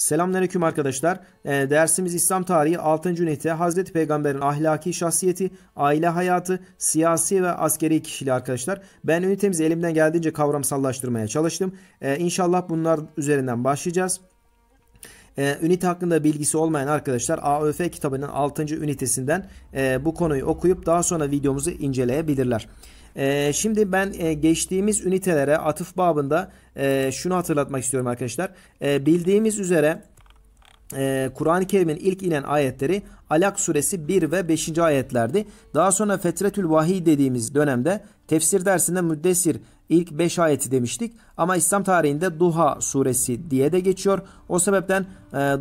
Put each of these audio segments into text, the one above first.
Selamünaleyküm arkadaşlar. E, dersimiz İslam tarihi 6. ünite Hazreti Peygamber'in ahlaki şahsiyeti, aile hayatı, siyasi ve askeri kişiliği arkadaşlar. Ben ünitemizi elimden geldiğince kavramsallaştırmaya çalıştım. E, inşallah bunlar üzerinden başlayacağız. E, ünite hakkında bilgisi olmayan arkadaşlar AÖF kitabının 6. ünitesinden e, bu konuyu okuyup daha sonra videomuzu inceleyebilirler. Ee, şimdi ben e, geçtiğimiz ünitelere atıf babında e, şunu hatırlatmak istiyorum arkadaşlar. E, bildiğimiz üzere Kur'an-ı Kerim'in ilk inen ayetleri Alak suresi 1 ve 5. ayetlerdi. Daha sonra Fetretül Vahiy dediğimiz dönemde tefsir dersinde Müddessir ilk 5 ayeti demiştik. Ama İslam tarihinde Duha suresi diye de geçiyor. O sebepten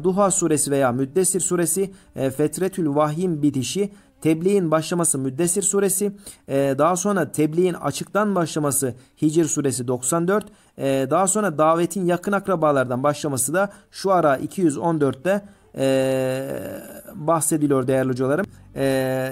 Duha suresi veya Müddessir suresi Fetretül Vahiy'in bitişi Tebliğin başlaması Müddessir suresi. E, daha sonra tebliğin açıktan başlaması Hicr suresi 94. E, daha sonra davetin yakın akrabalardan başlaması da şu ara 214'te e, bahsediliyor değerli hocalarım. E,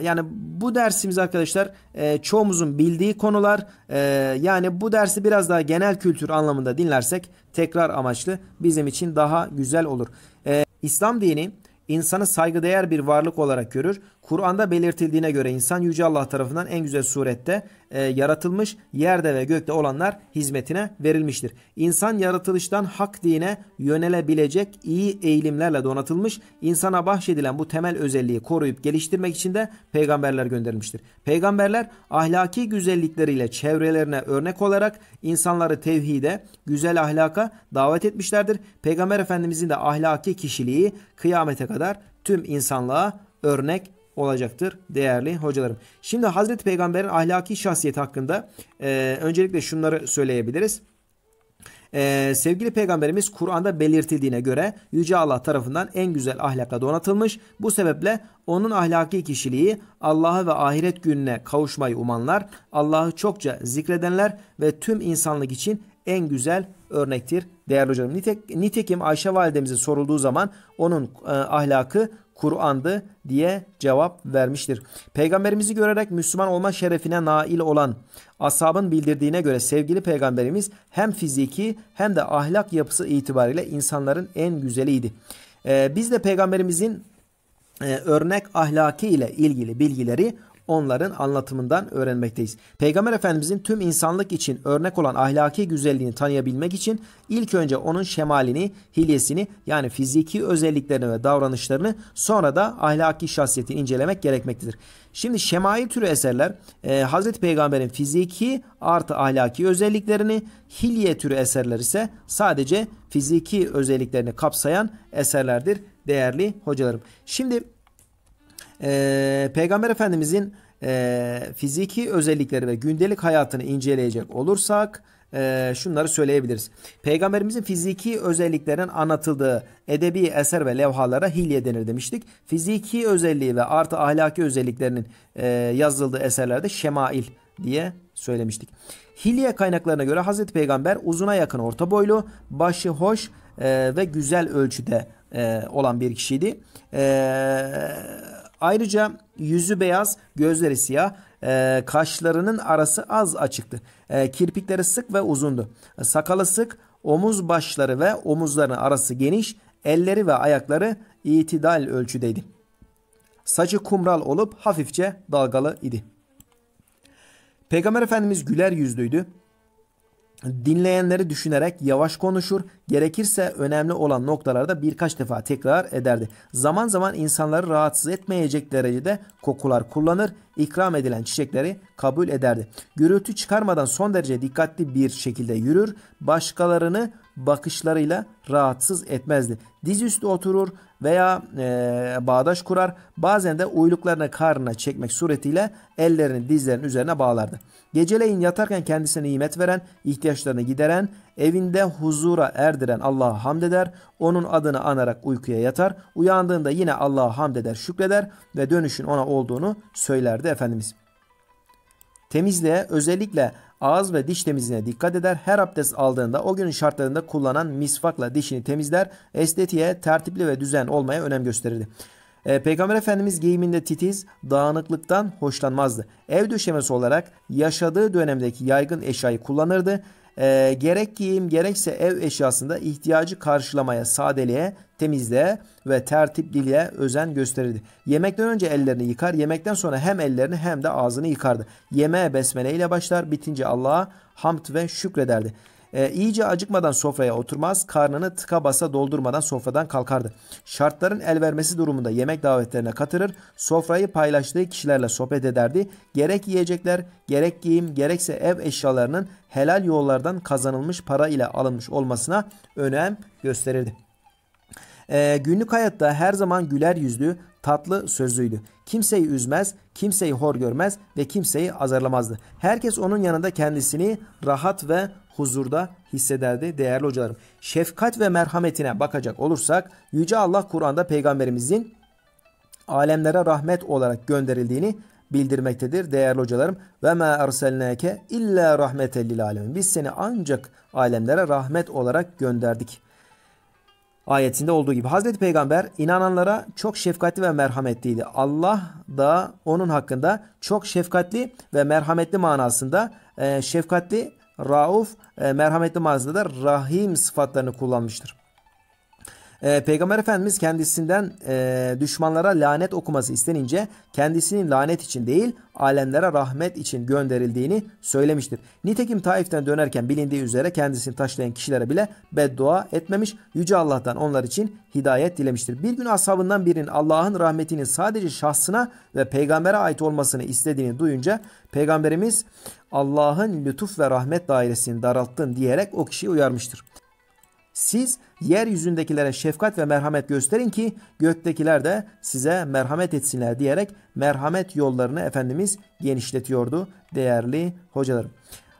yani bu dersimiz arkadaşlar e, çoğumuzun bildiği konular. E, yani bu dersi biraz daha genel kültür anlamında dinlersek tekrar amaçlı bizim için daha güzel olur. E, İslam dini insanı saygıdeğer bir varlık olarak görür. Kur'an'da belirtildiğine göre insan Yüce Allah tarafından en güzel surette e, yaratılmış, yerde ve gökte olanlar hizmetine verilmiştir. İnsan yaratılıştan hak dine yönelebilecek iyi eğilimlerle donatılmış, insana bahşedilen bu temel özelliği koruyup geliştirmek için de peygamberler gönderilmiştir. Peygamberler ahlaki güzellikleriyle çevrelerine örnek olarak insanları tevhide, güzel ahlaka davet etmişlerdir. Peygamber Efendimizin de ahlaki kişiliği kıyamete kadar tüm insanlığa örnek olacaktır değerli hocalarım. Şimdi Hazreti Peygamber'in ahlaki şahsiyeti hakkında e, öncelikle şunları söyleyebiliriz. Ee, sevgili peygamberimiz Kur'an'da belirtildiğine göre Yüce Allah tarafından en güzel ahlakla donatılmış. Bu sebeple onun ahlaki kişiliği Allah'a ve ahiret gününe kavuşmayı umanlar, Allah'ı çokça zikredenler ve tüm insanlık için en güzel örnektir değerli hocam. Nitek, nitekim Ayşe validemize sorulduğu zaman onun e, ahlakı Kur'an'dı diye cevap vermiştir. Peygamberimizi görerek Müslüman olma şerefine nail olan asabın bildirdiğine göre sevgili peygamberimiz hem fiziki hem de ahlak yapısı itibariyle insanların en güzeliydi. Ee, biz de peygamberimizin e, örnek ahlaki ile ilgili bilgileri onların anlatımından öğrenmekteyiz. Peygamber Efendimizin tüm insanlık için örnek olan ahlaki güzelliğini tanıyabilmek için ilk önce onun şemalini, hilyesini yani fiziki özelliklerini ve davranışlarını sonra da ahlaki şahsiyetini incelemek gerekmektedir. Şimdi şemail türü eserler e, Hazreti Peygamber'in fiziki artı ahlaki özelliklerini, hilye türü eserler ise sadece fiziki özelliklerini kapsayan eserlerdir değerli hocalarım. Şimdi e, Peygamber Efendimizin e, fiziki özellikleri ve gündelik hayatını inceleyecek olursak e, şunları söyleyebiliriz. Peygamberimizin fiziki özelliklerin anlatıldığı edebi eser ve levhalara hilye denir demiştik. Fiziki özelliği ve artı ahlaki özelliklerinin e, yazıldığı eserlerde şemail diye söylemiştik. Hilye kaynaklarına göre Hazreti Peygamber uzuna yakın orta boylu, başı hoş e, ve güzel ölçüde e, olan bir kişiydi. Eee Ayrıca yüzü beyaz, gözleri siyah, e, kaşlarının arası az açıktı. E, kirpikleri sık ve uzundu. E, sakalı sık, omuz başları ve omuzların arası geniş, elleri ve ayakları itidal ölçüdeydi. Saçı kumral olup hafifçe dalgalı idi. Peygamber Efendimiz güler yüzlüydü dinleyenleri düşünerek yavaş konuşur, gerekirse önemli olan noktalarda birkaç defa tekrar ederdi. Zaman zaman insanları rahatsız etmeyecek derecede kokular kullanır, ikram edilen çiçekleri kabul ederdi. Gürültü çıkarmadan son derece dikkatli bir şekilde yürür, başkalarını bakışlarıyla rahatsız etmezdi. Dizüstü oturur, veya e, bağdaş kurar. Bazen de uyluklarını karnına çekmek suretiyle ellerini dizlerinin üzerine bağlardı. Geceleyin yatarken kendisine nimet veren, ihtiyaçlarını gideren, evinde huzura erdiren Allah'a hamd eder. Onun adını anarak uykuya yatar. Uyandığında yine Allah'a hamd eder, şükreder ve dönüşün ona olduğunu söylerdi Efendimiz. Temizliğe özellikle Ağız ve diş temizliğine dikkat eder. Her abdest aldığında o günün şartlarında kullanan misvakla dişini temizler. Estetiğe tertipli ve düzen olmaya önem gösterirdi. E, Peygamber Efendimiz giyiminde titiz, dağınıklıktan hoşlanmazdı. Ev döşemesi olarak yaşadığı dönemdeki yaygın eşyayı kullanırdı. E, gerek giyim gerekse ev eşyasında ihtiyacı karşılamaya, sadeliğe, temizliğe ve tertipliliğe özen gösterirdi. Yemekten önce ellerini yıkar, yemekten sonra hem ellerini hem de ağzını yıkardı. Yemeğe besmele ile başlar, bitince Allah'a hamd ve şükrederdi. E, iyice acıkmadan sofraya oturmaz, karnını tıka basa doldurmadan sofradan kalkardı. Şartların el vermesi durumunda yemek davetlerine katılır, sofrayı paylaştığı kişilerle sohbet ederdi. Gerek yiyecekler, gerek giyim, gerekse ev eşyalarının helal yollardan kazanılmış para ile alınmış olmasına önem gösterirdi. E, günlük hayatta her zaman güler yüzlü, tatlı sözlüydü. Kimseyi üzmez, kimseyi hor görmez ve kimseyi azarlamazdı. Herkes onun yanında kendisini rahat ve huzurda hissederdi değerli hocalarım. Şefkat ve merhametine bakacak olursak Yüce Allah Kur'an'da peygamberimizin alemlere rahmet olarak gönderildiğini bildirmektedir değerli hocalarım. Ve ma erselnake illa rahmeten lil alemin. Biz seni ancak alemlere rahmet olarak gönderdik. Ayetinde olduğu gibi Hazreti Peygamber inananlara çok şefkatli ve merhametliydi. Allah da onun hakkında çok şefkatli ve merhametli manasında şefkatli Rauf e, merhametli manasında da rahim sıfatlarını kullanmıştır. E, Peygamber Efendimiz kendisinden e, düşmanlara lanet okuması istenince kendisinin lanet için değil alemlere rahmet için gönderildiğini söylemiştir. Nitekim Taif'ten dönerken bilindiği üzere kendisini taşlayan kişilere bile beddua etmemiş. Yüce Allah'tan onlar için hidayet dilemiştir. Bir gün ashabından birinin Allah'ın rahmetinin sadece şahsına ve peygambere ait olmasını istediğini duyunca peygamberimiz Allah'ın lütuf ve rahmet dairesini daralttın diyerek o kişiyi uyarmıştır. Siz yeryüzündekilere şefkat ve merhamet gösterin ki göktekiler de size merhamet etsinler diyerek merhamet yollarını Efendimiz genişletiyordu değerli hocalarım.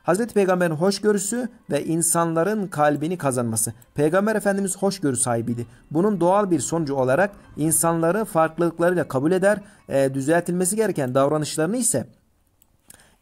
Hazreti Peygamber'in hoşgörüsü ve insanların kalbini kazanması. Peygamber Efendimiz hoşgörü sahibiydi. Bunun doğal bir sonucu olarak insanları farklılıklarıyla kabul eder, e, düzeltilmesi gereken davranışlarını ise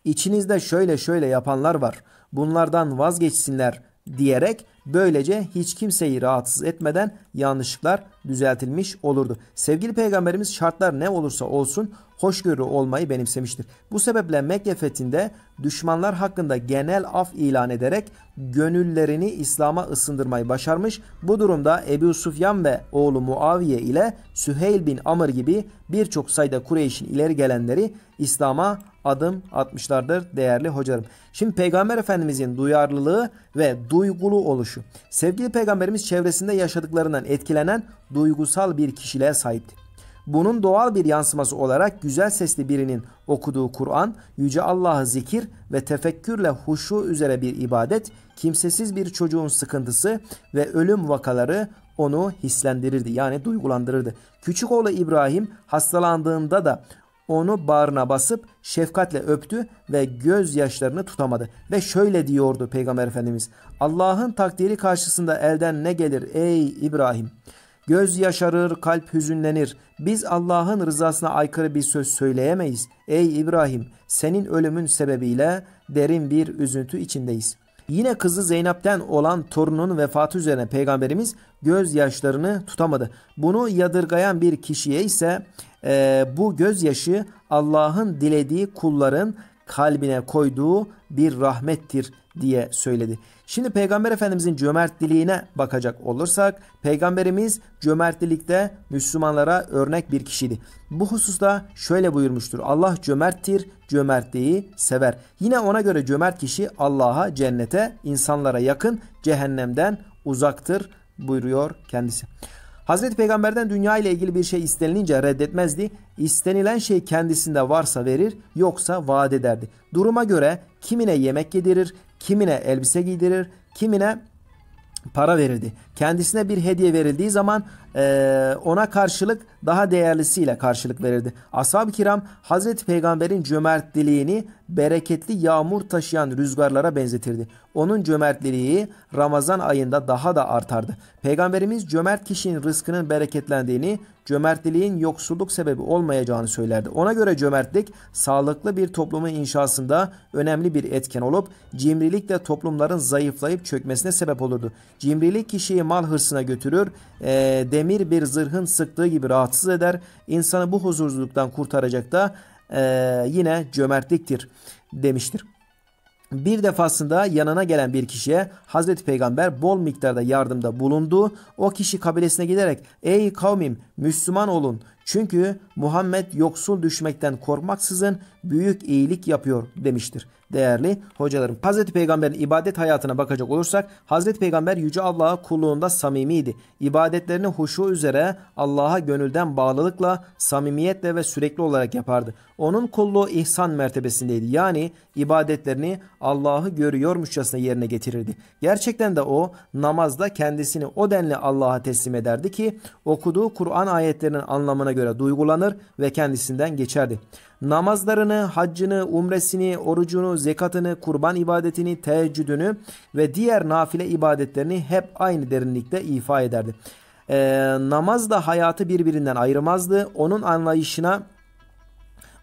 içinizde şöyle şöyle yapanlar var. Bunlardan vazgeçsinler diyerek Böylece hiç kimseyi rahatsız etmeden yanlışlıklar düzeltilmiş olurdu. Sevgili peygamberimiz şartlar ne olursa olsun hoşgörü olmayı benimsemiştir. Bu sebeple Mekke fethinde düşmanlar hakkında genel af ilan ederek gönüllerini İslam'a ısındırmayı başarmış. Bu durumda Ebu Sufyan ve oğlu Muaviye ile Süheyl bin Amr gibi birçok sayıda Kureyş'in ileri gelenleri İslam'a adım atmışlardır değerli hocalarım. Şimdi Peygamber Efendimizin duyarlılığı ve duygulu oluşu. Sevgili Peygamberimiz çevresinde yaşadıklarından etkilenen duygusal bir kişiliğe sahipti. Bunun doğal bir yansıması olarak güzel sesli birinin okuduğu Kur'an, Yüce Allah'ı zikir ve tefekkürle huşu üzere bir ibadet, kimsesiz bir çocuğun sıkıntısı ve ölüm vakaları onu hislendirirdi yani duygulandırırdı. Küçük oğlu İbrahim hastalandığında da onu bağrına basıp şefkatle öptü ve gözyaşlarını tutamadı. Ve şöyle diyordu Peygamber Efendimiz. Allah'ın takdiri karşısında elden ne gelir ey İbrahim? Göz yaşarır, kalp hüzünlenir. Biz Allah'ın rızasına aykırı bir söz söyleyemeyiz. Ey İbrahim, senin ölümün sebebiyle derin bir üzüntü içindeyiz. Yine kızı Zeynep'ten olan torunun vefatı üzerine peygamberimiz gözyaşlarını tutamadı. Bunu yadırgayan bir kişiye ise e, bu gözyaşı Allah'ın dilediği kulların kalbine koyduğu bir rahmettir diye söyledi. Şimdi Peygamber Efendimizin cömertliğine bakacak olursak Peygamberimiz cömertlikte Müslümanlara örnek bir kişiydi. Bu hususta şöyle buyurmuştur. Allah cömerttir, cömertliği sever. Yine ona göre cömert kişi Allah'a, cennete, insanlara yakın, cehennemden uzaktır buyuruyor kendisi. Hazreti Peygamber'den dünya ile ilgili bir şey istenilince reddetmezdi. İstenilen şey kendisinde varsa verir, yoksa vaat ederdi. Duruma göre kimine yemek yedirir, kimine elbise giydirir, kimine para verirdi. Kendisine bir hediye verildiği zaman ona karşılık daha değerlisiyle karşılık verirdi. Ashab-ı kiram Hazreti Peygamber'in cömertliliğini bereketli yağmur taşıyan rüzgarlara benzetirdi. Onun cömertliliği Ramazan ayında daha da artardı. Peygamberimiz cömert kişinin rızkının bereketlendiğini, cömertliliğin yoksulluk sebebi olmayacağını söylerdi. Ona göre cömertlik sağlıklı bir toplumun inşasında önemli bir etken olup cimrilik de toplumların zayıflayıp çökmesine sebep olurdu. Cimrilik kişiyi mal hırsına götürür, e, demir bir zırhın sıktığı gibi rahat rahatsız eder. İnsanı bu huzursuzluktan kurtaracak da e, yine cömertliktir demiştir. Bir defasında yanına gelen bir kişiye Hazreti Peygamber bol miktarda yardımda bulundu. O kişi kabilesine giderek ey kavmim Müslüman olun. Çünkü Muhammed yoksul düşmekten korkmaksızın büyük iyilik yapıyor demiştir. Değerli hocalarım. Hazreti Peygamber'in ibadet hayatına bakacak olursak Hazreti Peygamber Yüce Allah'a kulluğunda samimiydi. İbadetlerini huşu üzere Allah'a gönülden bağlılıkla, samimiyetle ve sürekli olarak yapardı. Onun kulluğu ihsan mertebesindeydi. Yani ibadetlerini Allah'ı görüyormuşçasına yerine getirirdi. Gerçekten de o namazda kendisini o denli Allah'a teslim ederdi ki okuduğu Kur'an Kur'an ayetlerinin anlamına göre duygulanır ve kendisinden geçerdi. Namazlarını, haccını, umresini, orucunu, zekatını, kurban ibadetini, teheccüdünü ve diğer nafile ibadetlerini hep aynı derinlikte ifa ederdi. Ee, namaz da hayatı birbirinden ayırmazdı. Onun anlayışına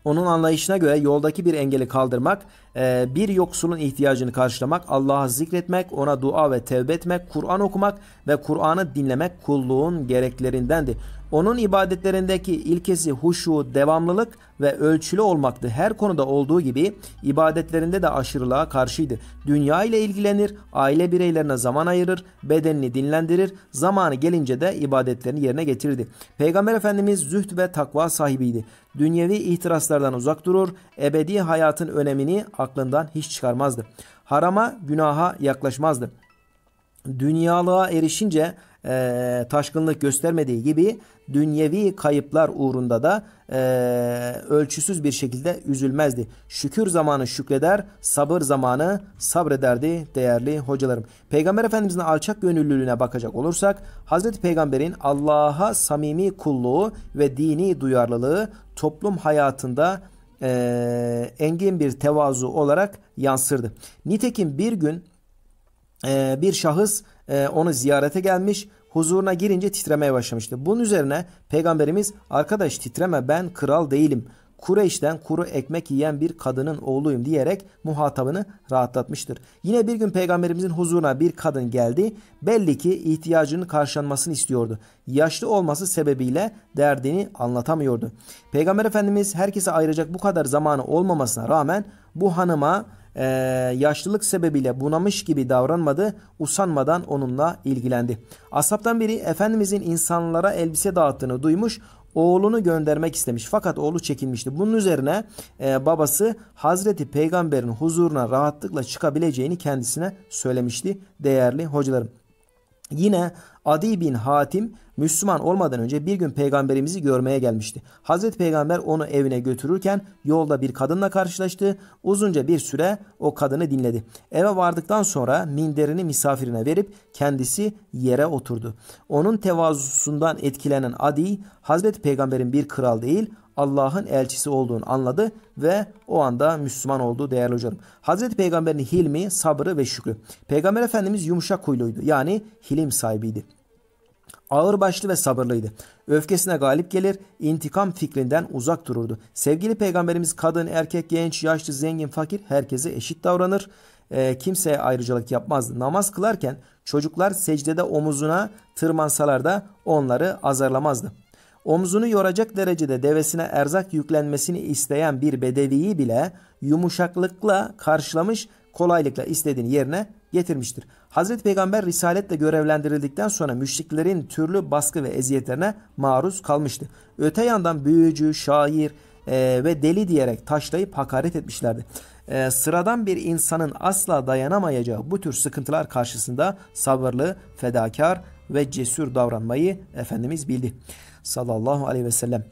onun anlayışına göre yoldaki bir engeli kaldırmak ee, bir yoksulun ihtiyacını karşılamak, Allah'ı zikretmek, ona dua ve tevbe etmek, Kur'an okumak ve Kur'an'ı dinlemek kulluğun gereklerindendi. Onun ibadetlerindeki ilkesi huşu, devamlılık ve ölçülü olmaktı. Her konuda olduğu gibi ibadetlerinde de aşırılığa karşıydı. Dünya ile ilgilenir, aile bireylerine zaman ayırır, bedenini dinlendirir, zamanı gelince de ibadetlerini yerine getirirdi. Peygamber Efendimiz züht ve takva sahibiydi. Dünyevi ihtiraslardan uzak durur, ebedi hayatın önemini aklından hiç çıkarmazdı. Harama, günaha yaklaşmazdı. Dünyalığa erişince e, taşkınlık göstermediği gibi dünyevi kayıplar uğrunda da e, ölçüsüz bir şekilde üzülmezdi. Şükür zamanı şükreder, sabır zamanı sabrederdi değerli hocalarım. Peygamber Efendimizin alçak gönüllülüğüne bakacak olursak Hazreti Peygamber'in Allah'a samimi kulluğu ve dini duyarlılığı toplum hayatında e, engin bir tevazu olarak yansırdı. Nitekim bir gün e, bir şahıs e, onu ziyarete gelmiş huzuruna girince titremeye başlamıştı. Bunun üzerine peygamberimiz arkadaş titreme ben kral değilim Kureyş'ten kuru ekmek yiyen bir kadının oğluyum diyerek muhatabını rahatlatmıştır. Yine bir gün peygamberimizin huzuruna bir kadın geldi. Belli ki ihtiyacının karşılanmasını istiyordu. Yaşlı olması sebebiyle derdini anlatamıyordu. Peygamber Efendimiz herkese ayıracak bu kadar zamanı olmamasına rağmen bu hanıma ee, yaşlılık sebebiyle bunamış gibi davranmadı, usanmadan onunla ilgilendi. Asaptan biri Efendimizin insanlara elbise dağıttığını duymuş, oğlunu göndermek istemiş fakat oğlu çekinmişti. Bunun üzerine e, babası Hazreti Peygamber'in huzuruna rahatlıkla çıkabileceğini kendisine söylemişti değerli hocalarım. Yine Adi bin Hatim Müslüman olmadan önce bir gün peygamberimizi görmeye gelmişti. Hazreti Peygamber onu evine götürürken yolda bir kadınla karşılaştı. Uzunca bir süre o kadını dinledi. Eve vardıktan sonra minderini misafirine verip kendisi yere oturdu. Onun tevazusundan etkilenen Adi, Hazreti Peygamber'in bir kral değil, Allah'ın elçisi olduğunu anladı ve o anda Müslüman oldu değerli hocam. Hazreti Peygamber'in hilmi, sabrı ve şükrü. Peygamber Efendimiz yumuşak huyluydu yani hilim sahibiydi. Ağırbaşlı ve sabırlıydı. Öfkesine galip gelir, intikam fikrinden uzak dururdu. Sevgili peygamberimiz kadın, erkek, genç, yaşlı, zengin, fakir herkese eşit davranır. E, kimseye ayrıcalık yapmazdı. Namaz kılarken çocuklar secdede omuzuna tırmansalar da onları azarlamazdı. Omzunu yoracak derecede devesine erzak yüklenmesini isteyen bir bedeviyi bile yumuşaklıkla karşılamış kolaylıkla istediğini yerine getirmiştir. Hazreti Peygamber risaletle görevlendirildikten sonra müşriklerin türlü baskı ve eziyetlerine maruz kalmıştı. Öte yandan büyücü, şair e, ve deli diyerek taşlayıp hakaret etmişlerdi. E, sıradan bir insanın asla dayanamayacağı bu tür sıkıntılar karşısında sabırlı, fedakar ve cesur davranmayı Efendimiz bildi. Sallallahu aleyhi ve sellem.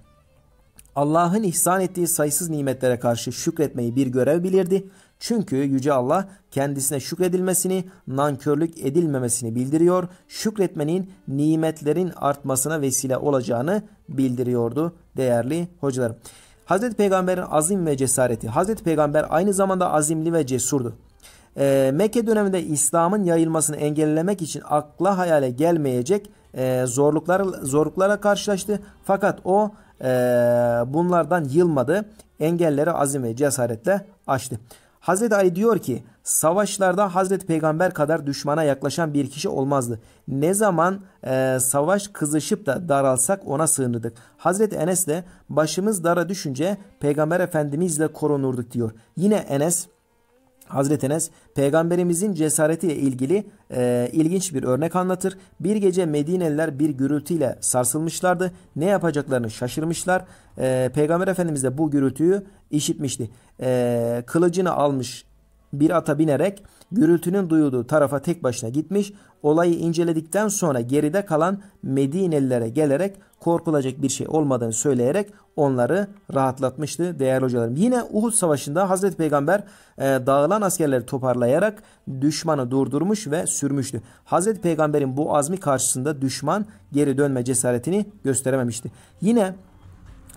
Allah'ın ihsan ettiği sayısız nimetlere karşı şükretmeyi bir görev bilirdi çünkü Yüce Allah kendisine şükredilmesini, nankörlük edilmemesini bildiriyor. Şükretmenin nimetlerin artmasına vesile olacağını bildiriyordu değerli hocalarım. Hazreti Peygamber'in azim ve cesareti. Hazreti Peygamber aynı zamanda azimli ve cesurdu. E, Mekke döneminde İslam'ın yayılmasını engellemek için akla hayale gelmeyecek e, zorluklar, zorluklara karşılaştı. Fakat o e, bunlardan yılmadı. Engelleri azim ve cesaretle aştı. Hazreti Ali diyor ki savaşlarda Hazreti Peygamber kadar düşmana yaklaşan bir kişi olmazdı. Ne zaman e, savaş kızışıp da daralsak ona sığınırdık. Hazreti Enes de başımız dara düşünce Peygamber Efendimizle korunurduk diyor. Yine Enes Hazreti Enes peygamberimizin cesaretiyle ilgili e, ilginç bir örnek anlatır. Bir gece Medineliler bir gürültüyle sarsılmışlardı. Ne yapacaklarını şaşırmışlar. E, Peygamber Efendimiz de bu gürültüyü işitmişti. E, kılıcını almış bir ata binerek gürültünün duyulduğu tarafa tek başına gitmiş olayı inceledikten sonra geride kalan Medinelilere gelerek korkulacak bir şey olmadığını söyleyerek onları rahatlatmıştı değerli hocalarım. Yine Uhud Savaşı'nda Hazreti Peygamber e, dağılan askerleri toparlayarak düşmanı durdurmuş ve sürmüştü. Hazreti Peygamber'in bu azmi karşısında düşman geri dönme cesaretini gösterememişti. Yine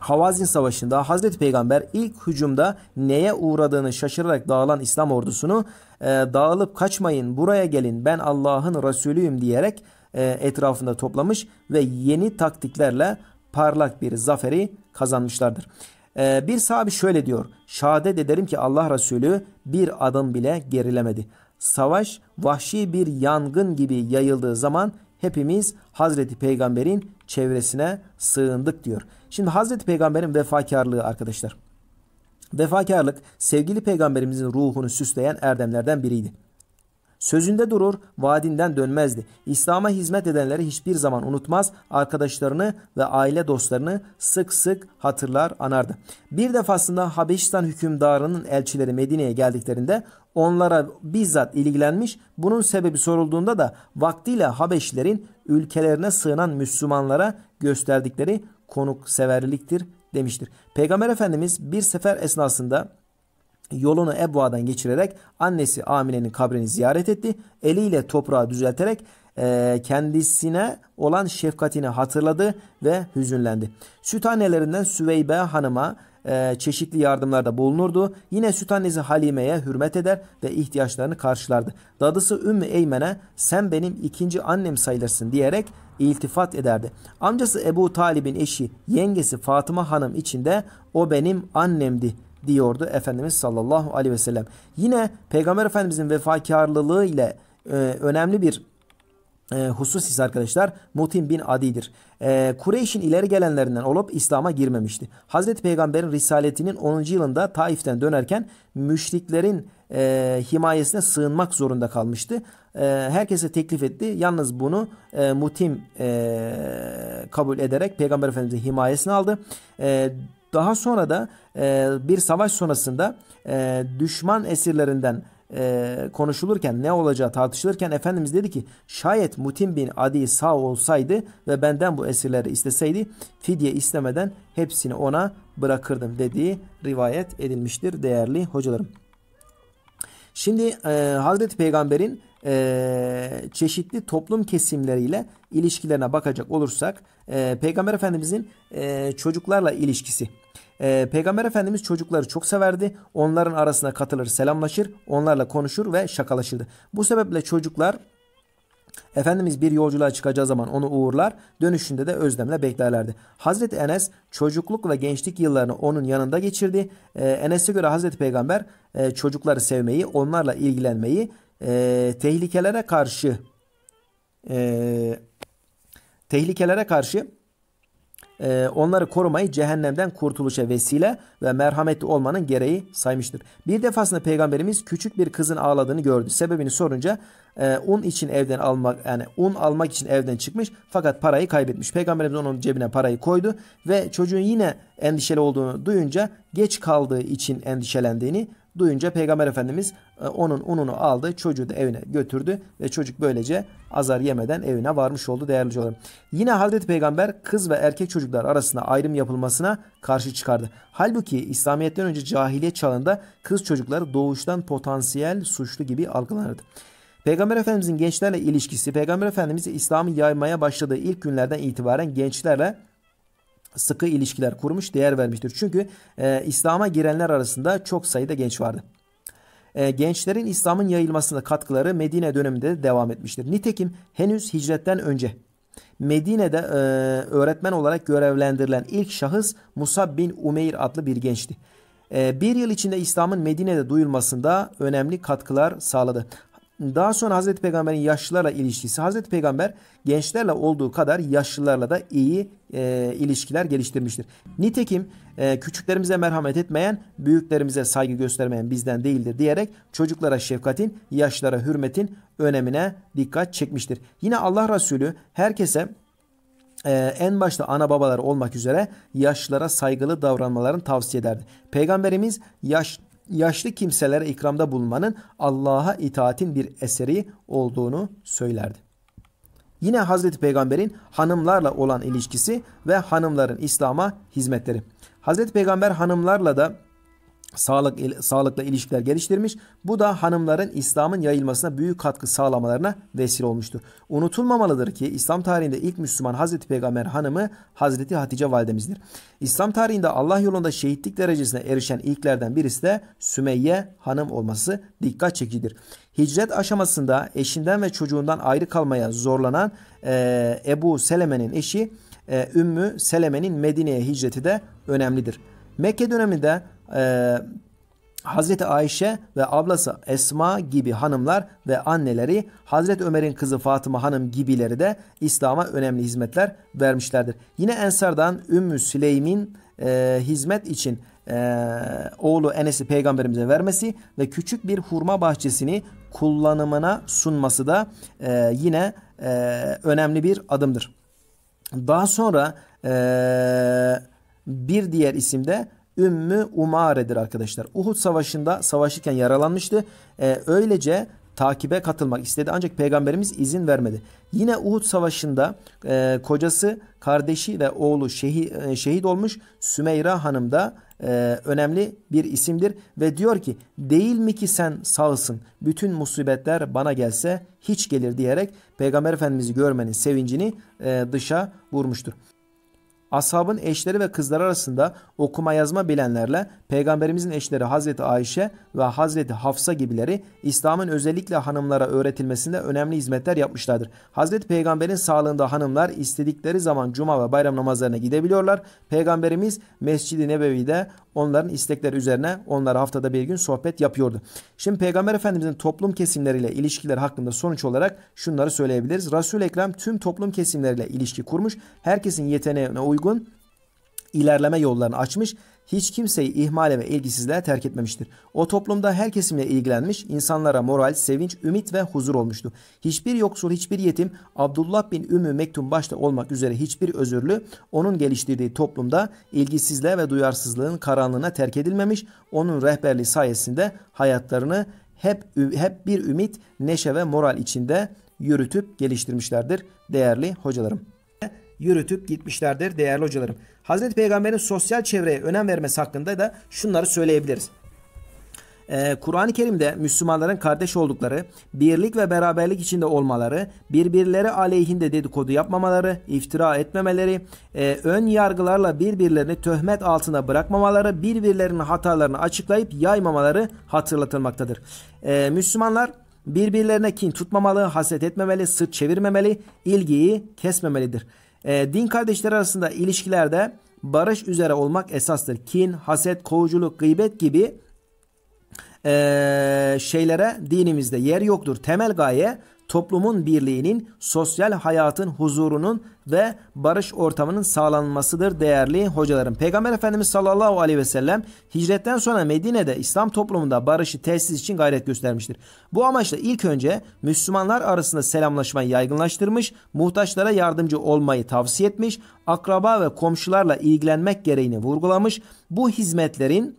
Havazin Savaşı'nda Hazreti Peygamber ilk hücumda neye uğradığını şaşırarak dağılan İslam ordusunu e, dağılıp kaçmayın buraya gelin ben Allah'ın Resulüyüm diyerek e, etrafında toplamış ve yeni taktiklerle parlak bir zaferi kazanmışlardır. E, bir sahabi şöyle diyor. Şahadet ederim ki Allah Resulü bir adım bile gerilemedi. Savaş vahşi bir yangın gibi yayıldığı zaman hepimiz Hazreti Peygamber'in çevresine sığındık diyor. Şimdi Hazreti Peygamber'in vefakarlığı arkadaşlar. Vefakarlık sevgili peygamberimizin ruhunu süsleyen erdemlerden biriydi. Sözünde durur, vaadinden dönmezdi. İslam'a hizmet edenleri hiçbir zaman unutmaz, arkadaşlarını ve aile dostlarını sık sık hatırlar, anardı. Bir defasında Habeşistan hükümdarının elçileri Medine'ye geldiklerinde onlara bizzat ilgilenmiş, bunun sebebi sorulduğunda da vaktiyle Habeşlilerin ülkelerine sığınan Müslümanlara gösterdikleri konukseverliktir demiştir. Peygamber Efendimiz bir sefer esnasında yolunu Ebva'dan geçirerek annesi Amine'nin kabrini ziyaret etti. Eliyle toprağı düzelterek e, kendisine olan şefkatini hatırladı ve hüzünlendi. Süt annelerinden Süveybe Hanım'a e, çeşitli yardımlarda bulunurdu. Yine süt annesi Halime'ye hürmet eder ve ihtiyaçlarını karşılardı. Dadısı Ümmü Eymen'e sen benim ikinci annem sayılırsın diyerek iltifat ederdi. Amcası Ebu Talib'in eşi yengesi Fatıma Hanım için de o benim annemdi diyordu Efendimiz sallallahu aleyhi ve sellem. Yine Peygamber Efendimizin vefakarlılığı ile e, önemli bir e, husus ise arkadaşlar Mutim bin Adi'dir. E, Kureyş'in ileri gelenlerinden olup İslam'a girmemişti. Hazreti Peygamber'in risaletinin 10. yılında Taif'ten dönerken müşriklerin e, himayesine sığınmak zorunda kalmıştı. E, herkese teklif etti. Yalnız bunu e, Mutim e, kabul ederek Peygamber Efendimiz'in himayesini aldı. E, daha sonra da e, bir savaş sonrasında e, düşman esirlerinden e, konuşulurken ne olacağı tartışılırken Efendimiz dedi ki şayet Mutim bin Adi sağ olsaydı ve benden bu esirleri isteseydi fidye istemeden hepsini ona bırakırdım dediği rivayet edilmiştir değerli hocalarım. Şimdi e, Hazreti Peygamber'in e, çeşitli toplum kesimleriyle ilişkilerine bakacak olursak e, Peygamber Efendimizin e, çocuklarla ilişkisi e, Peygamber Efendimiz çocukları çok severdi. Onların arasına katılır, selamlaşır, onlarla konuşur ve şakalaşırdı. Bu sebeple çocuklar Efendimiz bir yolculuğa çıkacağı zaman onu uğurlar, dönüşünde de özlemle beklerlerdi. Hazreti Enes çocukluk ve gençlik yıllarını onun yanında geçirdi. Ee, Enes'e göre Hazreti Peygamber e, çocukları sevmeyi, onlarla ilgilenmeyi, e, tehlikelere karşı e, tehlikelere karşı ee, onları korumayı cehennemden kurtuluşa vesile ve merhametli olmanın gereği saymıştır. Bir defasında peygamberimiz küçük bir kızın ağladığını gördü. Sebebini sorunca e, un için evden almak yani un almak için evden çıkmış fakat parayı kaybetmiş. Peygamberimiz onun cebine parayı koydu ve çocuğun yine endişeli olduğunu duyunca geç kaldığı için endişelendiğini duyunca Peygamber Efendimiz e, onun ununu aldı, çocuğu da evine götürdü ve çocuk böylece azar yemeden evine varmış oldu değerli hocam. Yine Hazreti Peygamber kız ve erkek çocuklar arasında ayrım yapılmasına karşı çıkardı. Halbuki İslamiyet'ten önce cahiliye çağında kız çocukları doğuştan potansiyel suçlu gibi algılanırdı. Peygamber Efendimizin gençlerle ilişkisi, Peygamber Efendimiz İslam'ı yaymaya başladığı ilk günlerden itibaren gençlerle sıkı ilişkiler kurmuş, değer vermiştir. Çünkü e, İslam'a girenler arasında çok sayıda genç vardı. E, gençlerin İslam'ın yayılmasında katkıları Medine döneminde de devam etmiştir. Nitekim henüz hicretten önce Medine'de e, öğretmen olarak görevlendirilen ilk şahıs Musab bin Umeyr adlı bir gençti. E, bir yıl içinde İslam'ın Medine'de duyulmasında önemli katkılar sağladı. Daha sonra Hazreti Peygamber'in yaşlılarla ilişkisi. Hazreti Peygamber gençlerle olduğu kadar yaşlılarla da iyi e, ilişkiler geliştirmiştir. Nitekim e, küçüklerimize merhamet etmeyen, büyüklerimize saygı göstermeyen bizden değildir diyerek çocuklara şefkatin, yaşlara hürmetin önemine dikkat çekmiştir. Yine Allah Resulü herkese ee, en başta ana babalar olmak üzere yaşlara saygılı davranmalarını tavsiye ederdi. Peygamberimiz yaş yaşlı kimselere ikramda bulunmanın Allah'a itaatin bir eseri olduğunu söylerdi. Yine Hazreti Peygamber'in hanımlarla olan ilişkisi ve hanımların İslam'a hizmetleri. Hazreti Peygamber hanımlarla da sağlık sağlıkla ilişkiler geliştirmiş. Bu da hanımların İslam'ın yayılmasına büyük katkı sağlamalarına vesile olmuştur. Unutulmamalıdır ki İslam tarihinde ilk Müslüman Hazreti Peygamber hanımı Hazreti Hatice validemizdir. İslam tarihinde Allah yolunda şehitlik derecesine erişen ilklerden birisi de Sümeyye hanım olması dikkat çekicidir. Hicret aşamasında eşinden ve çocuğundan ayrı kalmaya zorlanan e, Ebu Seleme'nin eşi e, Ümmü Seleme'nin Medine'ye hicreti de önemlidir. Mekke döneminde e, Hazreti Ayşe ve ablası Esma gibi hanımlar ve anneleri Hazreti Ömer'in kızı Fatıma Hanım gibileri de İslam'a önemli hizmetler vermişlerdir. Yine Ensar'dan Ümmü Süleym'in e, hizmet için e, oğlu Enes'i peygamberimize vermesi ve küçük bir hurma bahçesini kullanımına sunması da e, yine e, önemli bir adımdır. Daha sonra e, bir diğer isim de Ümmü Umare'dir arkadaşlar. Uhud Savaşı'nda savaşırken yaralanmıştı. E, öylece takibe katılmak istedi ancak peygamberimiz izin vermedi. Yine Uhud Savaşı'nda e, kocası, kardeşi ve oğlu şehi, e, şehit olmuş Sümeyra Hanım da e, önemli bir isimdir ve diyor ki değil mi ki sen sağsın bütün musibetler bana gelse hiç gelir diyerek peygamber efendimizi görmenin sevincini e, dışa vurmuştur. Ashabın eşleri ve kızları arasında okuma yazma bilenlerle peygamberimizin eşleri Hazreti Ayşe ve Hazreti Hafsa gibileri İslam'ın özellikle hanımlara öğretilmesinde önemli hizmetler yapmışlardır. Hazreti Peygamber'in sağlığında hanımlar istedikleri zaman cuma ve bayram namazlarına gidebiliyorlar. Peygamberimiz Mescid-i Nebevi'de Onların istekleri üzerine onlara haftada bir gün sohbet yapıyordu. Şimdi Peygamber Efendimizin toplum kesimleriyle ilişkiler hakkında sonuç olarak şunları söyleyebiliriz. resul Ekrem tüm toplum kesimleriyle ilişki kurmuş. Herkesin yeteneğine uygun ilerleme yollarını açmış hiç kimseyi ihmale ve ilgisizliğe terk etmemiştir. O toplumda her kesimle ilgilenmiş, insanlara moral, sevinç, ümit ve huzur olmuştu. Hiçbir yoksul, hiçbir yetim, Abdullah bin Ümmü Mektum başta olmak üzere hiçbir özürlü, onun geliştirdiği toplumda ilgisizliğe ve duyarsızlığın karanlığına terk edilmemiş, onun rehberliği sayesinde hayatlarını hep, hep bir ümit, neşe ve moral içinde yürütüp geliştirmişlerdir değerli hocalarım yürütüp gitmişlerdir değerli hocalarım. Hazreti Peygamber'in sosyal çevreye önem vermesi hakkında da şunları söyleyebiliriz. Ee, Kur'an-ı Kerim'de Müslümanların kardeş oldukları, birlik ve beraberlik içinde olmaları, birbirleri aleyhinde dedikodu yapmamaları, iftira etmemeleri, e, ön yargılarla birbirlerini töhmet altına bırakmamaları, birbirlerinin hatalarını açıklayıp yaymamaları hatırlatılmaktadır. Ee, Müslümanlar birbirlerine kin tutmamalı, haset etmemeli, sırt çevirmemeli, ilgiyi kesmemelidir. E, din kardeşleri arasında ilişkilerde barış üzere olmak esastır. Kin, haset, kovuculuk, gıybet gibi e, şeylere dinimizde yer yoktur. Temel gaye toplumun birliğinin, sosyal hayatın huzurunun ve barış ortamının sağlanmasıdır değerli hocalarım. Peygamber Efendimiz sallallahu aleyhi ve sellem hicretten sonra Medine'de İslam toplumunda barışı tesis için gayret göstermiştir. Bu amaçla ilk önce Müslümanlar arasında selamlaşmayı yaygınlaştırmış, muhtaçlara yardımcı olmayı tavsiye etmiş, akraba ve komşularla ilgilenmek gereğini vurgulamış. Bu hizmetlerin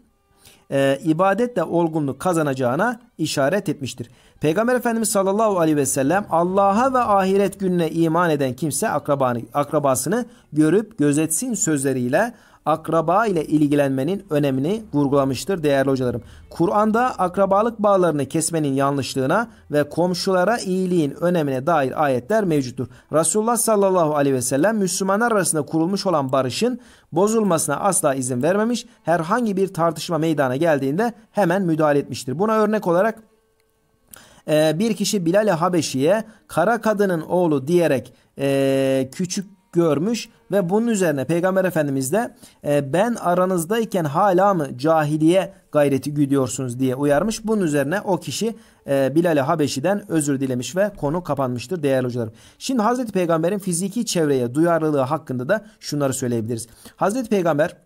e, ibadetle olgunluk kazanacağına işaret etmiştir. Peygamber Efendimiz sallallahu aleyhi ve sellem Allah'a ve ahiret gününe iman eden kimse akrabanı, akrabasını görüp gözetsin sözleriyle akraba ile ilgilenmenin önemini vurgulamıştır değerli hocalarım. Kur'an'da akrabalık bağlarını kesmenin yanlışlığına ve komşulara iyiliğin önemine dair ayetler mevcuttur. Resulullah sallallahu aleyhi ve sellem Müslümanlar arasında kurulmuş olan barışın bozulmasına asla izin vermemiş, herhangi bir tartışma meydana geldiğinde hemen müdahale etmiştir. Buna örnek olarak e, bir kişi Bilal-i Habeşi'ye kara kadının oğlu diyerek e, küçük görmüş ve bunun üzerine Peygamber Efendimiz de e, ben aranızdayken hala mı cahiliye gayreti güdüyorsunuz diye uyarmış. Bunun üzerine o kişi e, bilal Habeşi'den özür dilemiş ve konu kapanmıştır değerli hocalarım. Şimdi Hazreti Peygamber'in fiziki çevreye duyarlılığı hakkında da şunları söyleyebiliriz. Hazreti Peygamber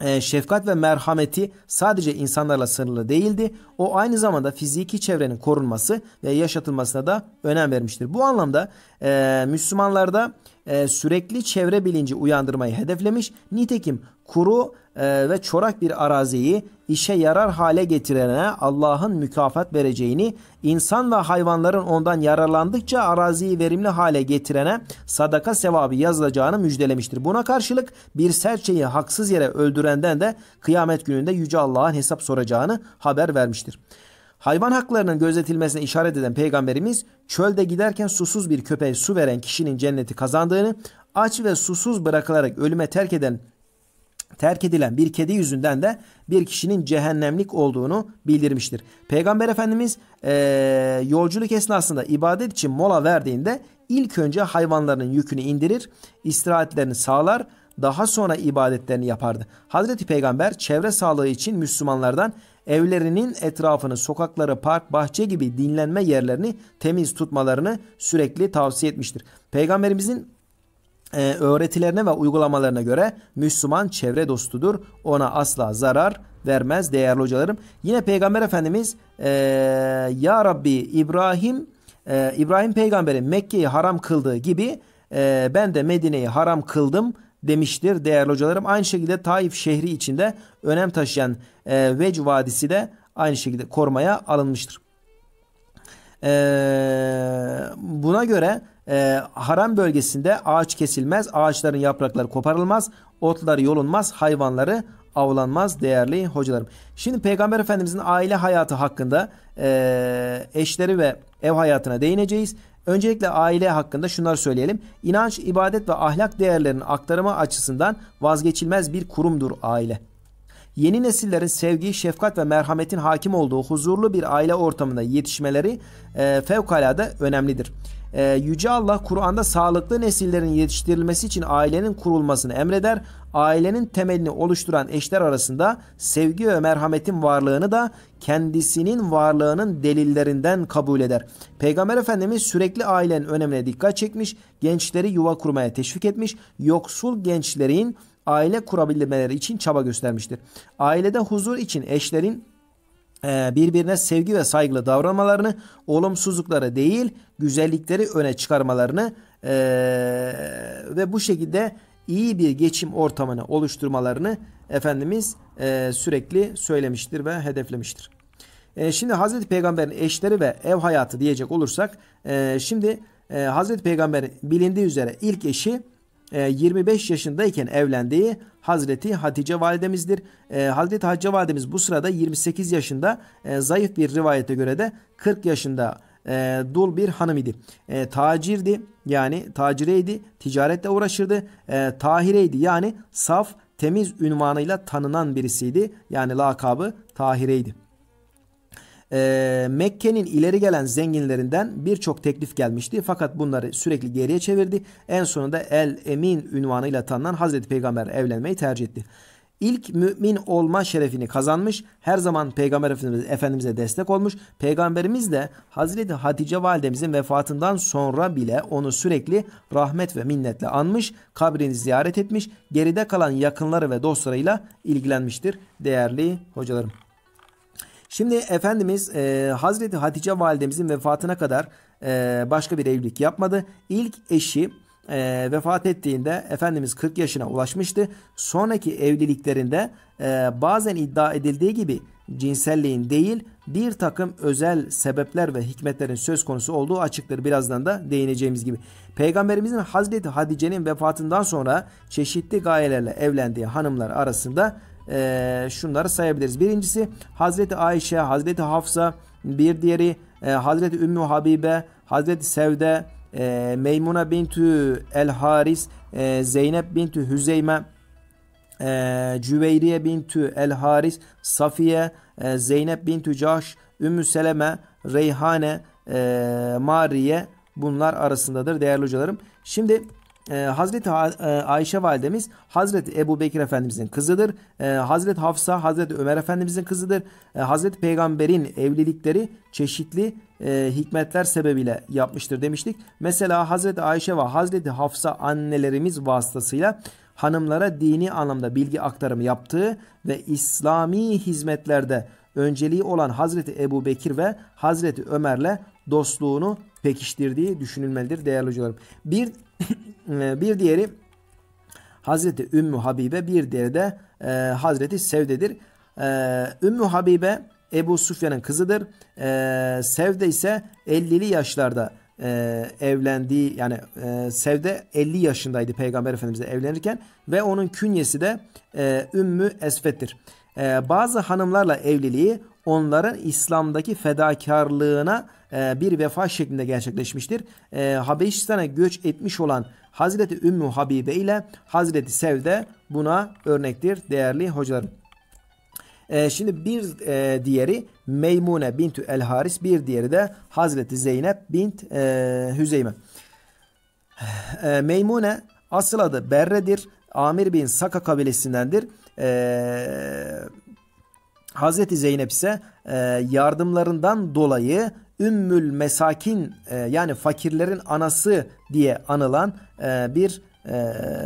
ee, şefkat ve merhameti sadece insanlarla sınırlı değildi. O aynı zamanda fiziki çevrenin korunması ve yaşatılmasına da önem vermiştir. Bu anlamda e, Müslümanlarda e, sürekli çevre bilinci uyandırmayı hedeflemiş. Nitekim kuru e, ve çorak bir araziyi işe yarar hale getirene Allah'ın mükafat vereceğini, insan ve hayvanların ondan yararlandıkça araziyi verimli hale getirene sadaka sevabı yazılacağını müjdelemiştir. Buna karşılık bir serçeyi haksız yere öldürenden de kıyamet gününde Yüce Allah'ın hesap soracağını haber vermiştir. Hayvan haklarının gözetilmesine işaret eden peygamberimiz çölde giderken susuz bir köpeğe su veren kişinin cenneti kazandığını, aç ve susuz bırakılarak ölüme terk eden terk edilen bir kedi yüzünden de bir kişinin cehennemlik olduğunu bildirmiştir. Peygamber Efendimiz e, yolculuk esnasında ibadet için mola verdiğinde ilk önce hayvanlarının yükünü indirir, istirahatlerini sağlar, daha sonra ibadetlerini yapardı. Hazreti Peygamber çevre sağlığı için Müslümanlardan evlerinin etrafını, sokakları, park, bahçe gibi dinlenme yerlerini temiz tutmalarını sürekli tavsiye etmiştir. Peygamberimizin e, öğretilerine ve uygulamalarına göre Müslüman çevre dostudur. Ona asla zarar vermez değerli hocalarım. Yine Peygamber Efendimiz e, Ya Rabbi İbrahim e, İbrahim Peygamber'in Mekke'yi haram kıldığı gibi ben de Medine'yi haram kıldım demiştir değerli hocalarım. Aynı şekilde Taif şehri içinde önem taşıyan e, Vec Vadisi de aynı şekilde korumaya alınmıştır. E, buna göre e, haram bölgesinde ağaç kesilmez, ağaçların yaprakları koparılmaz, otlar yolunmaz, hayvanları avlanmaz değerli hocalarım. Şimdi Peygamber Efendimizin aile hayatı hakkında e, eşleri ve ev hayatına değineceğiz. Öncelikle aile hakkında şunları söyleyelim. İnanç, ibadet ve ahlak değerlerinin aktarımı açısından vazgeçilmez bir kurumdur aile. Yeni nesillerin sevgi, şefkat ve merhametin hakim olduğu huzurlu bir aile ortamında yetişmeleri e, fevkalade önemlidir e, Yüce Allah Kur'an'da sağlıklı nesillerin yetiştirilmesi için ailenin kurulmasını emreder. Ailenin temelini oluşturan eşler arasında sevgi ve merhametin varlığını da kendisinin varlığının delillerinden kabul eder. Peygamber Efendimiz sürekli ailenin önemine dikkat çekmiş, gençleri yuva kurmaya teşvik etmiş, yoksul gençlerin aile kurabilmeleri için çaba göstermiştir. Ailede huzur için eşlerin ee, birbirine sevgi ve saygılı davranmalarını, olumsuzlukları değil güzellikleri öne çıkarmalarını ee, ve bu şekilde iyi bir geçim ortamını oluşturmalarını Efendimiz ee, sürekli söylemiştir ve hedeflemiştir. şimdi Hazreti Peygamber'in eşleri ve ev hayatı diyecek olursak, şimdi e, Hazreti Peygamber'in bilindiği üzere ilk eşi 25 ee, yaşındayken evlendiği Hazreti Hatice validemizdir. Ee, Hazreti Hatice validemiz bu sırada 28 yaşında ee, zayıf bir rivayete göre de 40 yaşında e, dul bir hanım idi. tacirdi yani tacireydi, ticaretle uğraşırdı. tahireydi yani saf, temiz ünvanıyla tanınan birisiydi. Yani lakabı tahireydi e, Mekke'nin ileri gelen zenginlerinden birçok teklif gelmişti. Fakat bunları sürekli geriye çevirdi. En sonunda El Emin ünvanıyla tanınan Hazreti Peygamber evlenmeyi tercih etti. İlk mümin olma şerefini kazanmış. Her zaman Peygamber Efendimiz, Efendimiz'e destek olmuş. Peygamberimiz de Hazreti Hatice validemizin vefatından sonra bile onu sürekli rahmet ve minnetle anmış. Kabrini ziyaret etmiş. Geride kalan yakınları ve dostlarıyla ilgilenmiştir değerli hocalarım. Şimdi Efendimiz e, Hazreti Hatice validemizin vefatına kadar e, başka bir evlilik yapmadı. İlk eşi e, vefat ettiğinde Efendimiz 40 yaşına ulaşmıştı. Sonraki evliliklerinde e, bazen iddia edildiği gibi cinselliğin değil bir takım özel sebepler ve hikmetlerin söz konusu olduğu açıktır. Birazdan da değineceğimiz gibi. Peygamberimizin Hazreti Hatice'nin vefatından sonra çeşitli gayelerle evlendiği hanımlar arasında e, şunları sayabiliriz. Birincisi Hazreti Ayşe, Hazreti Hafsa, bir diğeri e, Hazreti Ümmü Habibe, Hazreti Sevde, e, Meymuna bintü El Haris, e, Zeynep bintü Hüzeyme, e, Cüveyriye bintü El Haris, Safiye, e, Zeynep bintü Cahş, Ümmü Seleme, Reyhane, e, Mariye bunlar arasındadır değerli hocalarım. Şimdi e, Hazreti ha e, Ayşe validemiz Hazreti Ebu Bekir Efendimizin kızıdır. E, Hazreti Hafsa Hazreti Ömer Efendimizin kızıdır. E, Hazreti Peygamber'in evlilikleri çeşitli e, hikmetler sebebiyle yapmıştır demiştik. Mesela Hazreti Ayşe ve Hazreti Hafsa annelerimiz vasıtasıyla hanımlara dini anlamda bilgi aktarımı yaptığı ve İslami hizmetlerde önceliği olan Hazreti Ebu Bekir ve Hazreti Ömer'le dostluğunu pekiştirdiği düşünülmelidir değerli hocalarım. Bir ee, bir diğeri Hazreti Ümmü Habibe bir diğeri de e, Hazreti Sevde'dir. E, Ümmü Habibe Ebu Sufyan'ın kızıdır. E, Sevde ise 50'li yaşlarda e, evlendiği yani e, Sevde 50 yaşındaydı Peygamber Efendimizle evlenirken ve onun künyesi de e, Ümmü Esvet'tir. E, bazı hanımlarla evliliği onların İslam'daki fedakarlığına e, bir vefa şeklinde gerçekleşmiştir. E, Habeşistan'a göç etmiş olan Hazreti Ümmü Habibe ile Hazreti Sevde buna örnektir değerli hocalarım. E, şimdi bir diğeri Meymune bintü El Haris bir diğeri de Hazreti Zeynep bint Hüzeyme. Meymune asıl adı Berre'dir. Amir bin Saka kabilesindendir. Ee, Hazreti Zeynep ise e, yardımlarından dolayı Ümmül Mesakin e, yani fakirlerin anası diye anılan e, bir e,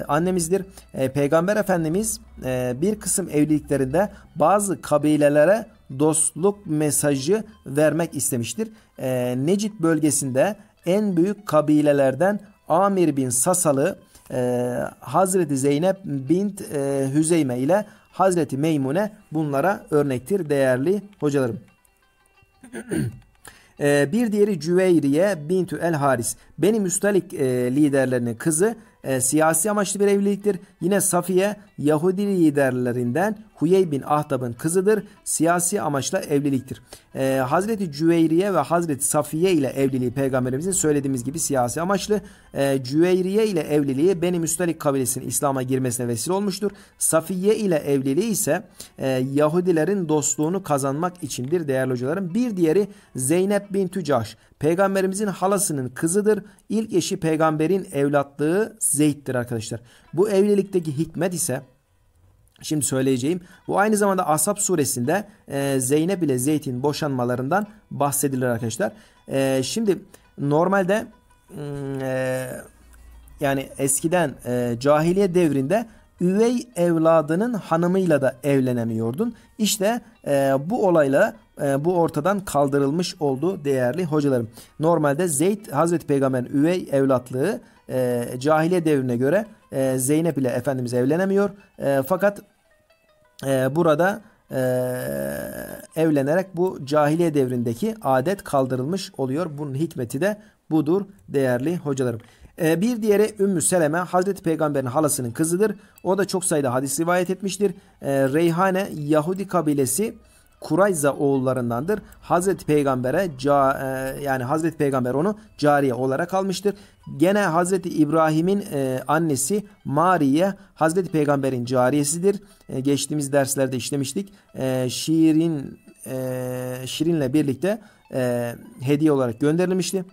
annemizdir. E, Peygamber Efendimiz e, bir kısım evliliklerinde bazı kabilelere dostluk mesajı vermek istemiştir. E, Necid bölgesinde en büyük kabilelerden Amir bin Sasalı e, Hazreti Zeynep bint e, Hüzeyme ile Hazreti Meymune bunlara örnektir değerli hocalarım. Ee, bir diğeri Cüveyriye Bintü El Haris. beni müstalik e, liderlerinin kızı e, siyasi amaçlı bir evliliktir. Yine Safiye Yahudi liderlerinden Huyey bin Ahtab'ın kızıdır. Siyasi amaçla evliliktir. E, Hazreti Cüveyriye ve Hazreti Safiye ile evliliği peygamberimizin söylediğimiz gibi siyasi amaçlı. E, Cüveyriye ile evliliği Beni Müstalik kabilesinin İslam'a girmesine vesile olmuştur. Safiye ile evliliği ise e, Yahudilerin dostluğunu kazanmak içindir değerli hocalarım. Bir diğeri Zeynep bin Tücaş. Peygamberimizin halasının kızıdır. İlk eşi peygamberin evlatlığı Zeyd'dir arkadaşlar. Bu evlilikteki hikmet ise şimdi söyleyeceğim. Bu aynı zamanda Asap suresinde e, Zeynep ile Zeyd'in boşanmalarından bahsedilir arkadaşlar. E, şimdi normalde e, yani eskiden e, cahiliye devrinde üvey evladının hanımıyla da evlenemiyordun. İşte e, bu olayla e, bu ortadan kaldırılmış oldu değerli hocalarım. Normalde Zeyd Hazreti Peygamber'in üvey evlatlığı e, cahiliye devrine göre e, Zeynep ile Efendimiz evlenemiyor. E, fakat e, burada e, evlenerek bu cahiliye devrindeki adet kaldırılmış oluyor. Bunun hikmeti de budur değerli hocalarım. E, bir diğeri Ümmü Seleme Hazreti Peygamber'in halasının kızıdır. O da çok sayıda hadis rivayet etmiştir. E, Reyhane Yahudi kabilesi Kurayza oğullarındandır. Hazreti Peygamber'e e, yani Hazreti Peygamber onu cariye olarak almıştır. Gene Hazreti İbrahim'in e, annesi Mariye Hazreti Peygamber'in cariyesidir. E, geçtiğimiz derslerde işlemiştik. Şiirin Şirin'le birlikte hediye olarak gönderilmişti.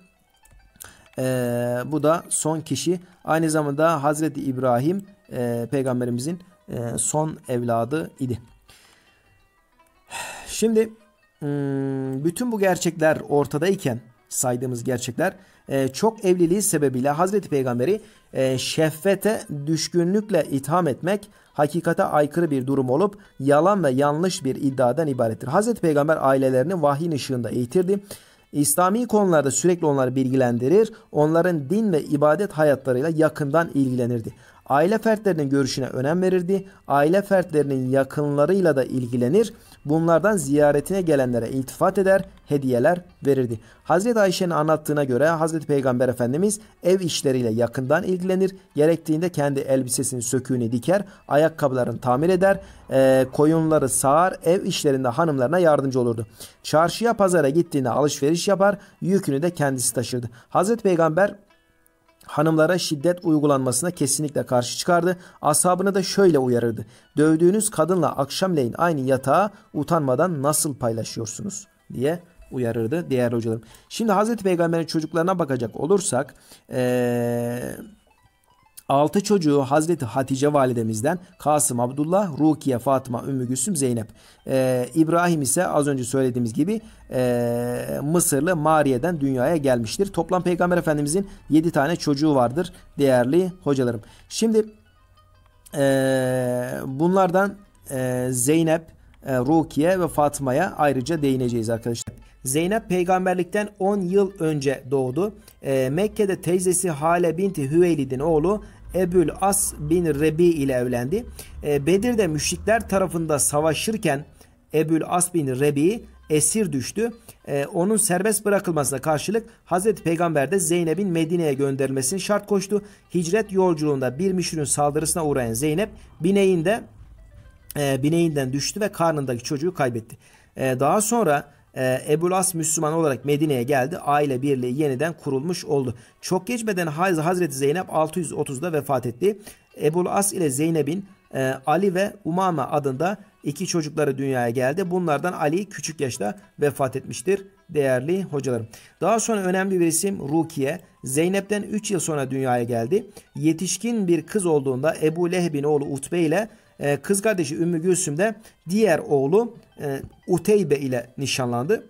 bu da son kişi. Aynı zamanda Hazreti İbrahim peygamberimizin son evladı idi. Şimdi hmm, bütün bu gerçekler ortadayken saydığımız gerçekler e, çok evliliği sebebiyle Hazreti Peygamber'i e, şehvete düşkünlükle itham etmek hakikate aykırı bir durum olup yalan ve yanlış bir iddiadan ibarettir. Hazreti Peygamber ailelerini vahyin ışığında eğitirdi. İslami konularda sürekli onları bilgilendirir, onların din ve ibadet hayatlarıyla yakından ilgilenirdi. Aile fertlerinin görüşüne önem verirdi. Aile fertlerinin yakınlarıyla da ilgilenir. Bunlardan ziyaretine gelenlere iltifat eder, hediyeler verirdi. Hazreti Ayşe'nin anlattığına göre Hazreti Peygamber Efendimiz ev işleriyle yakından ilgilenir. Gerektiğinde kendi elbisesini söküğünü diker, ayakkabılarını tamir eder, e, koyunları sağar, ev işlerinde hanımlarına yardımcı olurdu. Çarşıya pazara gittiğinde alışveriş yapar, yükünü de kendisi taşırdı. Hazreti Peygamber hanımlara şiddet uygulanmasına kesinlikle karşı çıkardı. Ashabını da şöyle uyarırdı. Dövdüğünüz kadınla akşamleyin aynı yatağa utanmadan nasıl paylaşıyorsunuz diye uyarırdı değerli hocalarım. Şimdi Hazreti Peygamber'in çocuklarına bakacak olursak ee, Altı çocuğu Hazreti Hatice validemizden Kasım Abdullah, Rukiye, Fatma, Ümmü Gülsüm, Zeynep. Ee, İbrahim ise az önce söylediğimiz gibi e, Mısırlı Mariye'den dünyaya gelmiştir. Toplam Peygamber Efendimizin yedi tane çocuğu vardır değerli hocalarım. Şimdi e, bunlardan e, Zeynep, e, Rukiye ve Fatma'ya ayrıca değineceğiz arkadaşlar. Zeynep peygamberlikten 10 yıl önce doğdu. E, Mekke'de teyzesi Hale binti Hüveylid'in oğlu Ebu'l As bin Rebi ile evlendi. E, Bedir'de müşrikler tarafında savaşırken Ebu'l As bin Rebi esir düştü. E, onun serbest bırakılmasına karşılık Hazreti Peygamber de Zeynep'in Medine'ye gönderilmesini şart koştu. Hicret yolculuğunda bir müşrinin saldırısına uğrayan Zeynep bineğinde e, bineğinden düştü ve karnındaki çocuğu kaybetti. E, daha sonra ee, Ebu Las Müslüman olarak Medine'ye geldi. Aile birliği yeniden kurulmuş oldu. Çok geçmeden Hazreti Zeynep 630'da vefat etti. Ebu As ile Zeynep'in e, Ali ve Umame adında iki çocukları dünyaya geldi. Bunlardan Ali küçük yaşta vefat etmiştir değerli hocalarım. Daha sonra önemli bir isim Rukiye. Zeynep'ten 3 yıl sonra dünyaya geldi. Yetişkin bir kız olduğunda Ebu Leheb'in oğlu Utbe ile ee, kız kardeşi Ümmü Gülsüm de diğer oğlu e, Uteybe ile nişanlandı.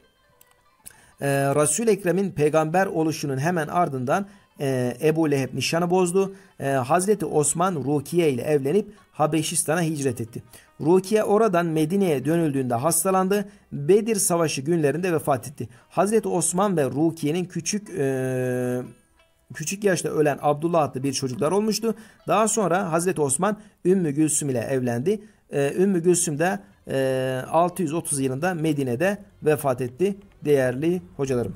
E, ee, resul Ekrem'in peygamber oluşunun hemen ardından e, Ebu Leheb nişanı bozdu. Ee, Hazreti Osman Rukiye ile evlenip Habeşistan'a hicret etti. Rukiye oradan Medine'ye dönüldüğünde hastalandı. Bedir Savaşı günlerinde vefat etti. Hazreti Osman ve Rukiye'nin küçük e, küçük yaşta ölen Abdullah adlı bir çocuklar olmuştu. Daha sonra Hazreti Osman Ümmü Gülsüm ile evlendi. Ee, Ümmü Gülsüm de 630 e, yılında Medine'de vefat etti değerli hocalarım.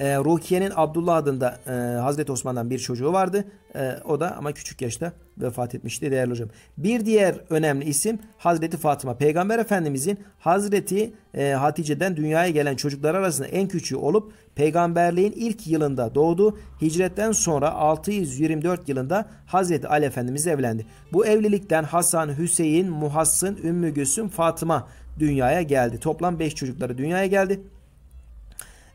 E, Rukiye'nin Abdullah adında e, Hazreti Osman'dan bir çocuğu vardı. E, o da ama küçük yaşta vefat etmişti değerli hocam. Bir diğer önemli isim Hazreti Fatıma. Peygamber Efendimizin Hazreti e, Hatice'den dünyaya gelen çocuklar arasında en küçüğü olup peygamberliğin ilk yılında doğdu. Hicretten sonra 624 yılında Hazreti Ali Efendimiz evlendi. Bu evlilikten Hasan, Hüseyin, Muhassın, Ümmü Gülsüm, Fatıma dünyaya geldi. Toplam 5 çocukları dünyaya geldi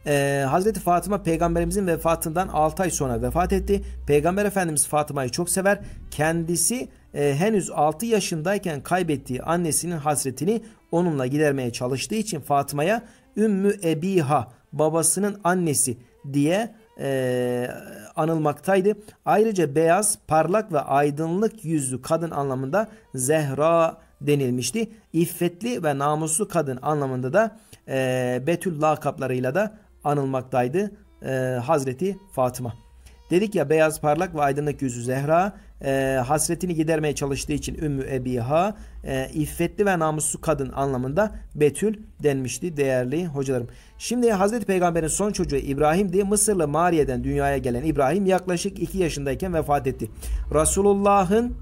e, Hazreti Fatıma peygamberimizin vefatından 6 ay sonra vefat etti. Peygamber Efendimiz Fatıma'yı çok sever. Kendisi e, henüz 6 yaşındayken kaybettiği annesinin hasretini onunla gidermeye çalıştığı için Fatıma'ya Ümmü Ebiha babasının annesi diye e, anılmaktaydı. Ayrıca beyaz, parlak ve aydınlık yüzlü kadın anlamında Zehra denilmişti. İffetli ve namuslu kadın anlamında da e, Betül lakaplarıyla da anılmaktaydı e, Hazreti Fatıma. Dedik ya beyaz parlak ve aydınlık yüzü Zehra e, hasretini gidermeye çalıştığı için Ümmü Ebiha e, iffetli ve namuslu kadın anlamında Betül denmişti değerli hocalarım. Şimdi Hazreti Peygamber'in son çocuğu İbrahim diye Mısırlı Mariye'den dünyaya gelen İbrahim yaklaşık 2 yaşındayken vefat etti. Resulullah'ın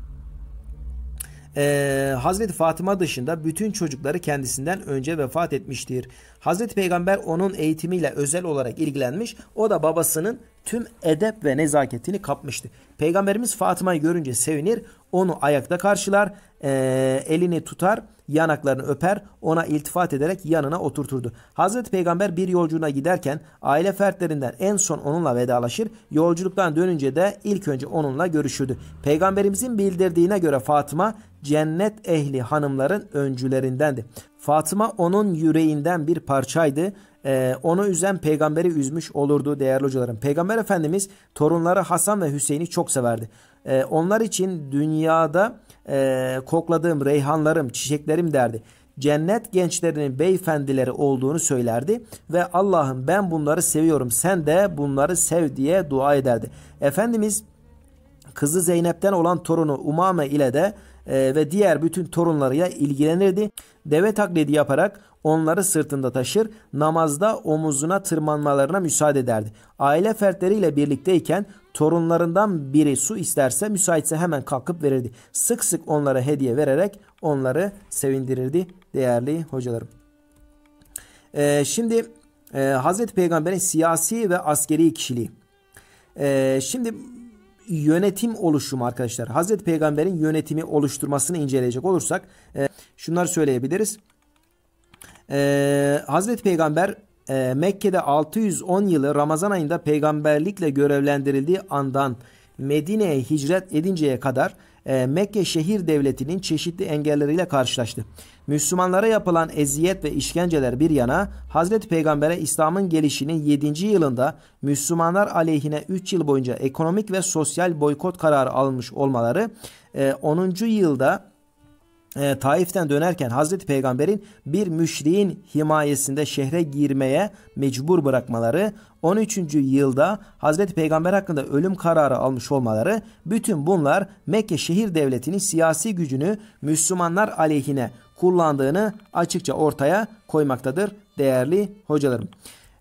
e, Hazreti Fatıma dışında bütün çocukları kendisinden önce vefat etmiştir. Hazreti Peygamber onun eğitimiyle özel olarak ilgilenmiş. O da babasının tüm edep ve nezaketini kapmıştı. Peygamberimiz Fatıma'yı görünce sevinir, onu ayakta karşılar, e, elini tutar yanaklarını öper ona iltifat ederek yanına oturturdu. Hazreti Peygamber bir yolculuğuna giderken aile fertlerinden en son onunla vedalaşır. Yolculuktan dönünce de ilk önce onunla görüşürdü. Peygamberimizin bildirdiğine göre Fatıma cennet ehli hanımların öncülerindendi. Fatıma onun yüreğinden bir parçaydı. Ee, onu üzen peygamberi üzmüş olurdu değerli hocalarım. Peygamber Efendimiz torunları Hasan ve Hüseyin'i çok severdi. Ee, onlar için dünyada e, kokladığım reyhanlarım, çiçeklerim derdi. Cennet gençlerinin beyefendileri olduğunu söylerdi ve Allah'ım ben bunları seviyorum sen de bunları sev diye dua ederdi. Efendimiz kızı Zeynep'ten olan torunu Umame ile de e, ve diğer bütün torunlarıyla ilgilenirdi. Deve taklidi yaparak onları sırtında taşır, namazda omuzuna tırmanmalarına müsaade ederdi. Aile fertleriyle birlikteyken Torunlarından biri su isterse müsaitse hemen kalkıp verirdi. Sık sık onlara hediye vererek onları sevindirirdi değerli hocalarım. Ee, şimdi e, Hazreti Peygamber'in siyasi ve askeri kişiliği. Ee, şimdi yönetim oluşumu arkadaşlar. Hazreti Peygamber'in yönetimi oluşturmasını inceleyecek olursak e, şunları söyleyebiliriz. Ee, Hazreti Peygamber e, Mekke'de 610 yılı Ramazan ayında peygamberlikle görevlendirildiği andan Medine'ye hicret edinceye kadar e, Mekke şehir devletinin çeşitli engelleriyle karşılaştı. Müslümanlara yapılan eziyet ve işkenceler bir yana Hazreti Peygamber'e İslam'ın gelişinin 7. yılında Müslümanlar aleyhine 3 yıl boyunca ekonomik ve sosyal boykot kararı almış olmaları e, 10. yılda e, Taif'ten dönerken Hazreti Peygamber'in bir müşriğin himayesinde şehre girmeye mecbur bırakmaları, 13. yılda Hazreti Peygamber hakkında ölüm kararı almış olmaları, bütün bunlar Mekke şehir devletinin siyasi gücünü Müslümanlar aleyhine kullandığını açıkça ortaya koymaktadır değerli hocalarım.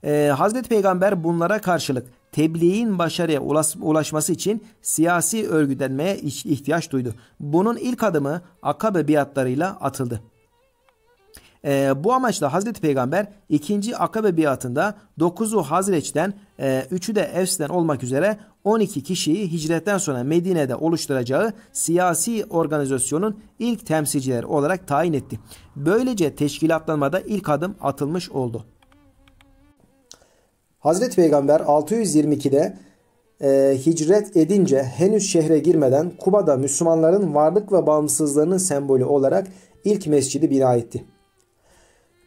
Ee, Hazreti Peygamber bunlara karşılık tebliğin başarıya ulaşması için siyasi örgütlenmeye ihtiyaç duydu. Bunun ilk adımı Akabe biatlarıyla atıldı. E, bu amaçla Hazreti Peygamber 2. Akabe biatında 9'u Hazreç'ten, e, de Evs'ten olmak üzere 12 kişiyi hicretten sonra Medine'de oluşturacağı siyasi organizasyonun ilk temsilcileri olarak tayin etti. Böylece teşkilatlanmada ilk adım atılmış oldu. Hazreti Peygamber 622'de e, hicret edince henüz şehre girmeden Kuba'da Müslümanların varlık ve bağımsızlığının sembolü olarak ilk mescidi bina etti.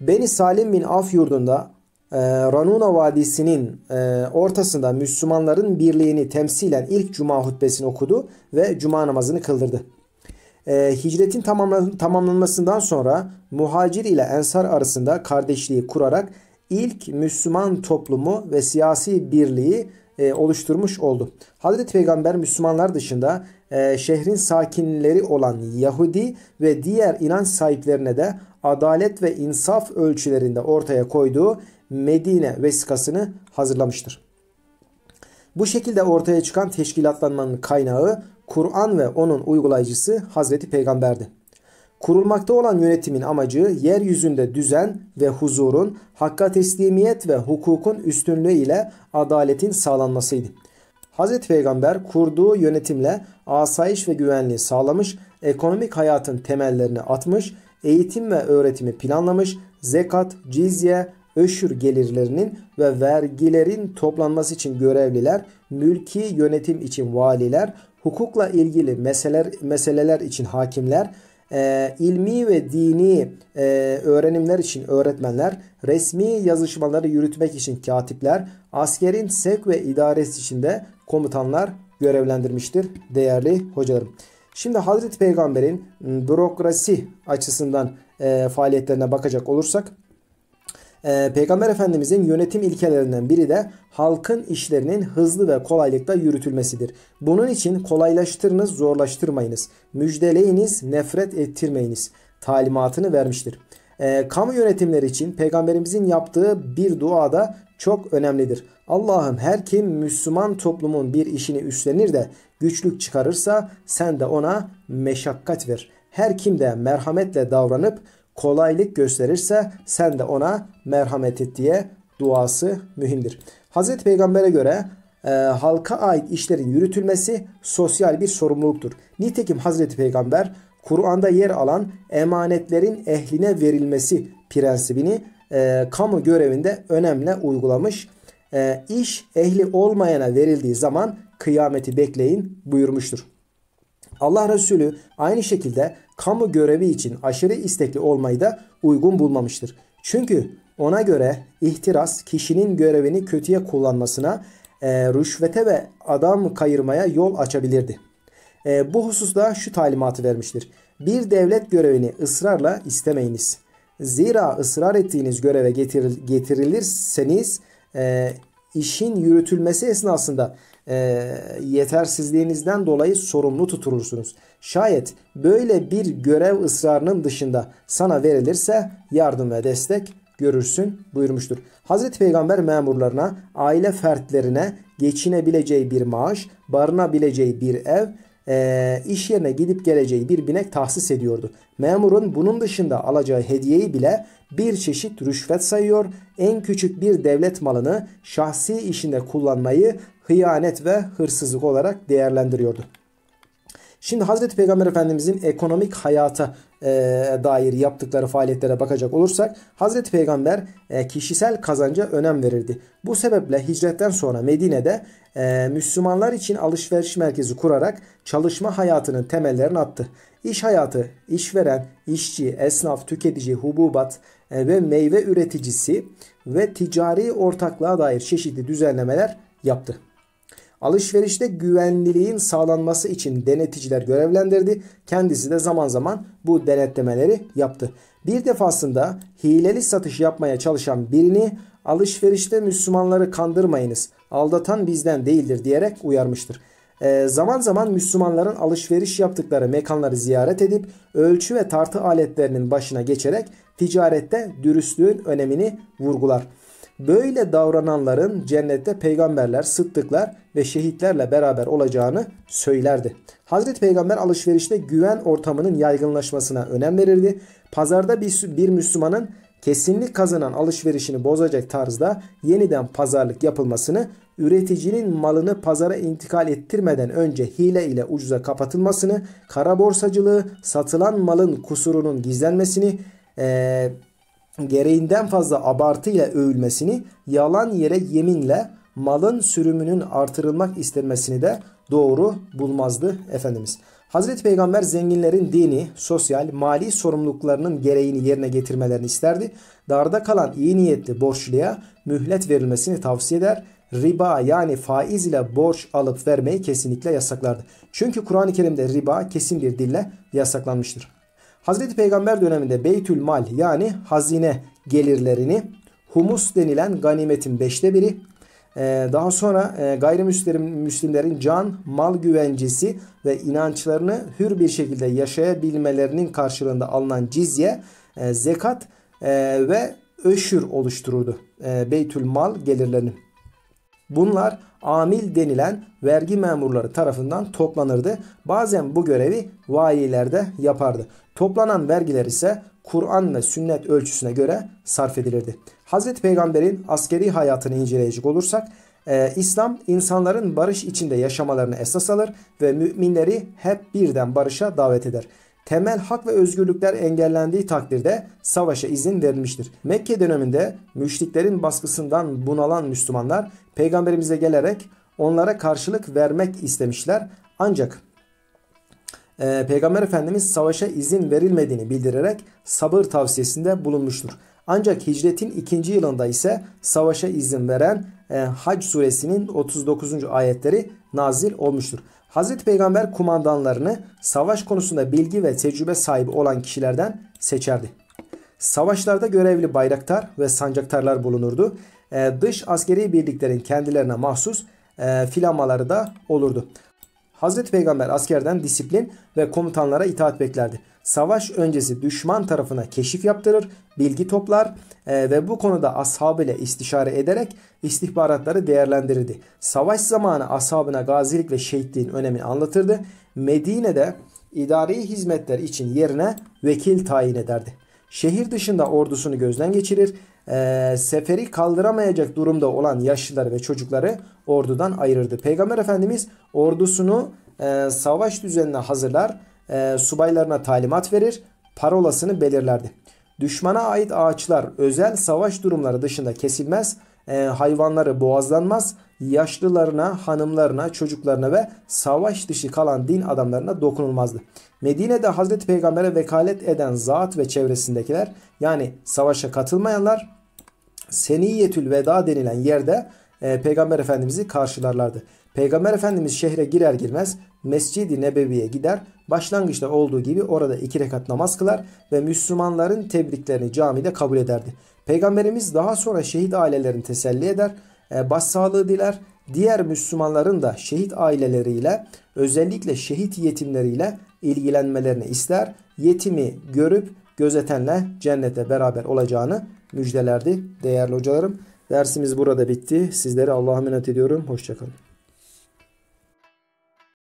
Beni Salim bin Af yurdunda e, Ranuna Vadisi'nin e, ortasında Müslümanların birliğini temsilen ilk cuma hutbesini okudu ve cuma namazını kıldırdı. E, hicretin tamamlan tamamlanmasından sonra muhacir ile ensar arasında kardeşliği kurarak ilk Müslüman toplumu ve siyasi birliği e, oluşturmuş oldu. Hazreti Peygamber Müslümanlar dışında e, şehrin sakinleri olan Yahudi ve diğer inanç sahiplerine de adalet ve insaf ölçülerinde ortaya koyduğu Medine vesikasını hazırlamıştır. Bu şekilde ortaya çıkan teşkilatlanmanın kaynağı Kur'an ve onun uygulayıcısı Hazreti Peygamber'di. Kurulmakta olan yönetimin amacı yeryüzünde düzen ve huzurun, hakka teslimiyet ve hukukun üstünlüğü ile adaletin sağlanmasıydı. Hz. Peygamber kurduğu yönetimle asayiş ve güvenliği sağlamış, ekonomik hayatın temellerini atmış, eğitim ve öğretimi planlamış, zekat, cizye, öşür gelirlerinin ve vergilerin toplanması için görevliler, mülki yönetim için valiler, hukukla ilgili meseleler, meseleler için hakimler, e, ilmi ve dini e, öğrenimler için öğretmenler, resmi yazışmaları yürütmek için katipler, askerin sek ve idaresi içinde komutanlar görevlendirmiştir değerli hocalarım. Şimdi Hazreti Peygamber'in ıı, bürokrasi açısından e, faaliyetlerine bakacak olursak ee, Peygamber Efendimizin yönetim ilkelerinden biri de halkın işlerinin hızlı ve kolaylıkla yürütülmesidir. Bunun için kolaylaştırınız, zorlaştırmayınız. Müjdeleyiniz, nefret ettirmeyiniz. Talimatını vermiştir. E, kamu yönetimleri için peygamberimizin yaptığı bir dua da çok önemlidir. Allah'ım her kim Müslüman toplumun bir işini üstlenir de güçlük çıkarırsa sen de ona meşakkat ver. Her kim de merhametle davranıp kolaylık gösterirse sen de ona merhamet et diye duası mühimdir. Hazreti Peygamber'e göre e, halka ait işlerin yürütülmesi sosyal bir sorumluluktur. Nitekim Hazreti Peygamber Kur'an'da yer alan emanetlerin ehline verilmesi prensibini e, kamu görevinde önemli uygulamış. E, iş ehli olmayana verildiği zaman kıyameti bekleyin buyurmuştur. Allah Resulü aynı şekilde kamu görevi için aşırı istekli olmayı da uygun bulmamıştır. Çünkü ona göre ihtiras kişinin görevini kötüye kullanmasına, e, rüşvete ve adam kayırmaya yol açabilirdi. E, bu hususta şu talimatı vermiştir. Bir devlet görevini ısrarla istemeyiniz. Zira ısrar ettiğiniz göreve getiril, getirilirseniz e, işin yürütülmesi esnasında e, yetersizliğinizden dolayı sorumlu tutulursunuz. Şayet böyle bir görev ısrarının dışında sana verilirse yardım ve destek görürsün buyurmuştur. Hazreti Peygamber memurlarına, aile fertlerine geçinebileceği bir maaş, barınabileceği bir ev, e, iş yerine gidip geleceği bir binek tahsis ediyordu. Memurun bunun dışında alacağı hediyeyi bile bir çeşit rüşvet sayıyor. En küçük bir devlet malını şahsi işinde kullanmayı hıyanet ve hırsızlık olarak değerlendiriyordu. Şimdi Hazreti Peygamber Efendimizin ekonomik hayata e, dair yaptıkları faaliyetlere bakacak olursak Hazreti Peygamber e, kişisel kazanca önem verirdi. Bu sebeple hicretten sonra Medine'de e, Müslümanlar için alışveriş merkezi kurarak çalışma hayatının temellerini attı. İş hayatı, işveren, işçi, esnaf, tüketici, hububat e, ve meyve üreticisi ve ticari ortaklığa dair çeşitli düzenlemeler yaptı. Alışverişte güvenliliğin sağlanması için deneticiler görevlendirdi. Kendisi de zaman zaman bu denetlemeleri yaptı. Bir defasında hileli satış yapmaya çalışan birini alışverişte Müslümanları kandırmayınız. Aldatan bizden değildir diyerek uyarmıştır. E, zaman zaman Müslümanların alışveriş yaptıkları mekanları ziyaret edip ölçü ve tartı aletlerinin başına geçerek ticarette dürüstlüğün önemini vurgular. Böyle davrananların cennette peygamberler, sıddıklar ve şehitlerle beraber olacağını söylerdi. Hazreti Peygamber alışverişte güven ortamının yaygınlaşmasına önem verirdi. Pazarda bir, bir Müslümanın kesinlik kazanan alışverişini bozacak tarzda yeniden pazarlık yapılmasını, üreticinin malını pazara intikal ettirmeden önce hile ile ucuza kapatılmasını, kara borsacılığı, satılan malın kusurunun gizlenmesini, ee, gereğinden fazla abartıyla övülmesini, yalan yere yeminle malın sürümünün artırılmak istenmesini de doğru bulmazdı Efendimiz. Hazreti Peygamber zenginlerin dini, sosyal, mali sorumluluklarının gereğini yerine getirmelerini isterdi. Darda kalan iyi niyetli borçluya mühlet verilmesini tavsiye eder. Riba yani faiz ile borç alıp vermeyi kesinlikle yasaklardı. Çünkü Kur'an-ı Kerim'de riba kesin bir dille yasaklanmıştır. Hazreti Peygamber döneminde Beytül Mal yani hazine gelirlerini humus denilen ganimetin beşte biri e, daha sonra e, gayrimüslimlerin can, mal güvencesi ve inançlarını hür bir şekilde yaşayabilmelerinin karşılığında alınan cizye, e, zekat ve öşür oluştururdu. Beytül mal gelirlerini. Bunlar amil denilen vergi memurları tarafından toplanırdı. Bazen bu görevi valilerde yapardı. Toplanan vergiler ise Kur'an ve sünnet ölçüsüne göre sarf edilirdi. Hz. Peygamber'in askeri hayatını inceleyecek olursak e, İslam insanların barış içinde yaşamalarını esas alır ve müminleri hep birden barışa davet eder. Temel hak ve özgürlükler engellendiği takdirde savaşa izin verilmiştir. Mekke döneminde müşriklerin baskısından bunalan Müslümanlar peygamberimize gelerek onlara karşılık vermek istemişler. Ancak e, Peygamber Efendimiz savaşa izin verilmediğini bildirerek sabır tavsiyesinde bulunmuştur. Ancak hicretin ikinci yılında ise savaşa izin veren e, Hac suresinin 39. ayetleri nazil olmuştur. Hazreti Peygamber kumandanlarını savaş konusunda bilgi ve tecrübe sahibi olan kişilerden seçerdi. Savaşlarda görevli bayraktar ve sancaktarlar bulunurdu. E, dış askeri birliklerin kendilerine mahsus e, filamaları da olurdu. Hazreti Peygamber askerden disiplin ve komutanlara itaat beklerdi. Savaş öncesi düşman tarafına keşif yaptırır, bilgi toplar e, ve bu konuda ashab ile istişare ederek istihbaratları değerlendirirdi. Savaş zamanı ashabına gazilik ve şehitliğin önemini anlatırdı. Medine'de idari hizmetler için yerine vekil tayin ederdi. Şehir dışında ordusunu gözden geçirir. E, seferi kaldıramayacak durumda olan yaşlıları ve çocukları ordudan ayırırdı. Peygamber Efendimiz ordusunu e, savaş düzenine hazırlar. E, subaylarına talimat verir. Parolasını belirlerdi. Düşmana ait ağaçlar özel savaş durumları dışında kesilmez. E, hayvanları boğazlanmaz. Yaşlılarına, hanımlarına, çocuklarına ve savaş dışı kalan din adamlarına dokunulmazdı. Medine'de Hazreti Peygamber'e vekalet eden zat ve çevresindekiler yani savaşa katılmayanlar Seniyetül Veda denilen yerde e, Peygamber Efendimiz'i karşılarlardı. Peygamber Efendimiz şehre girer girmez Mescid-i Nebevi'ye gider. Başlangıçta olduğu gibi orada iki rekat namaz kılar ve Müslümanların tebriklerini camide kabul ederdi. Peygamberimiz daha sonra şehit ailelerini teselli eder, e, başsağlığı diler. Diğer Müslümanların da şehit aileleriyle özellikle şehit yetimleriyle ilgilenmelerini ister. Yetimi görüp gözetenle cennete beraber olacağını müjdelerdi değerli hocalarım. Dersimiz burada bitti. Sizlere Allah'a emanet ediyorum. Hoşçakalın.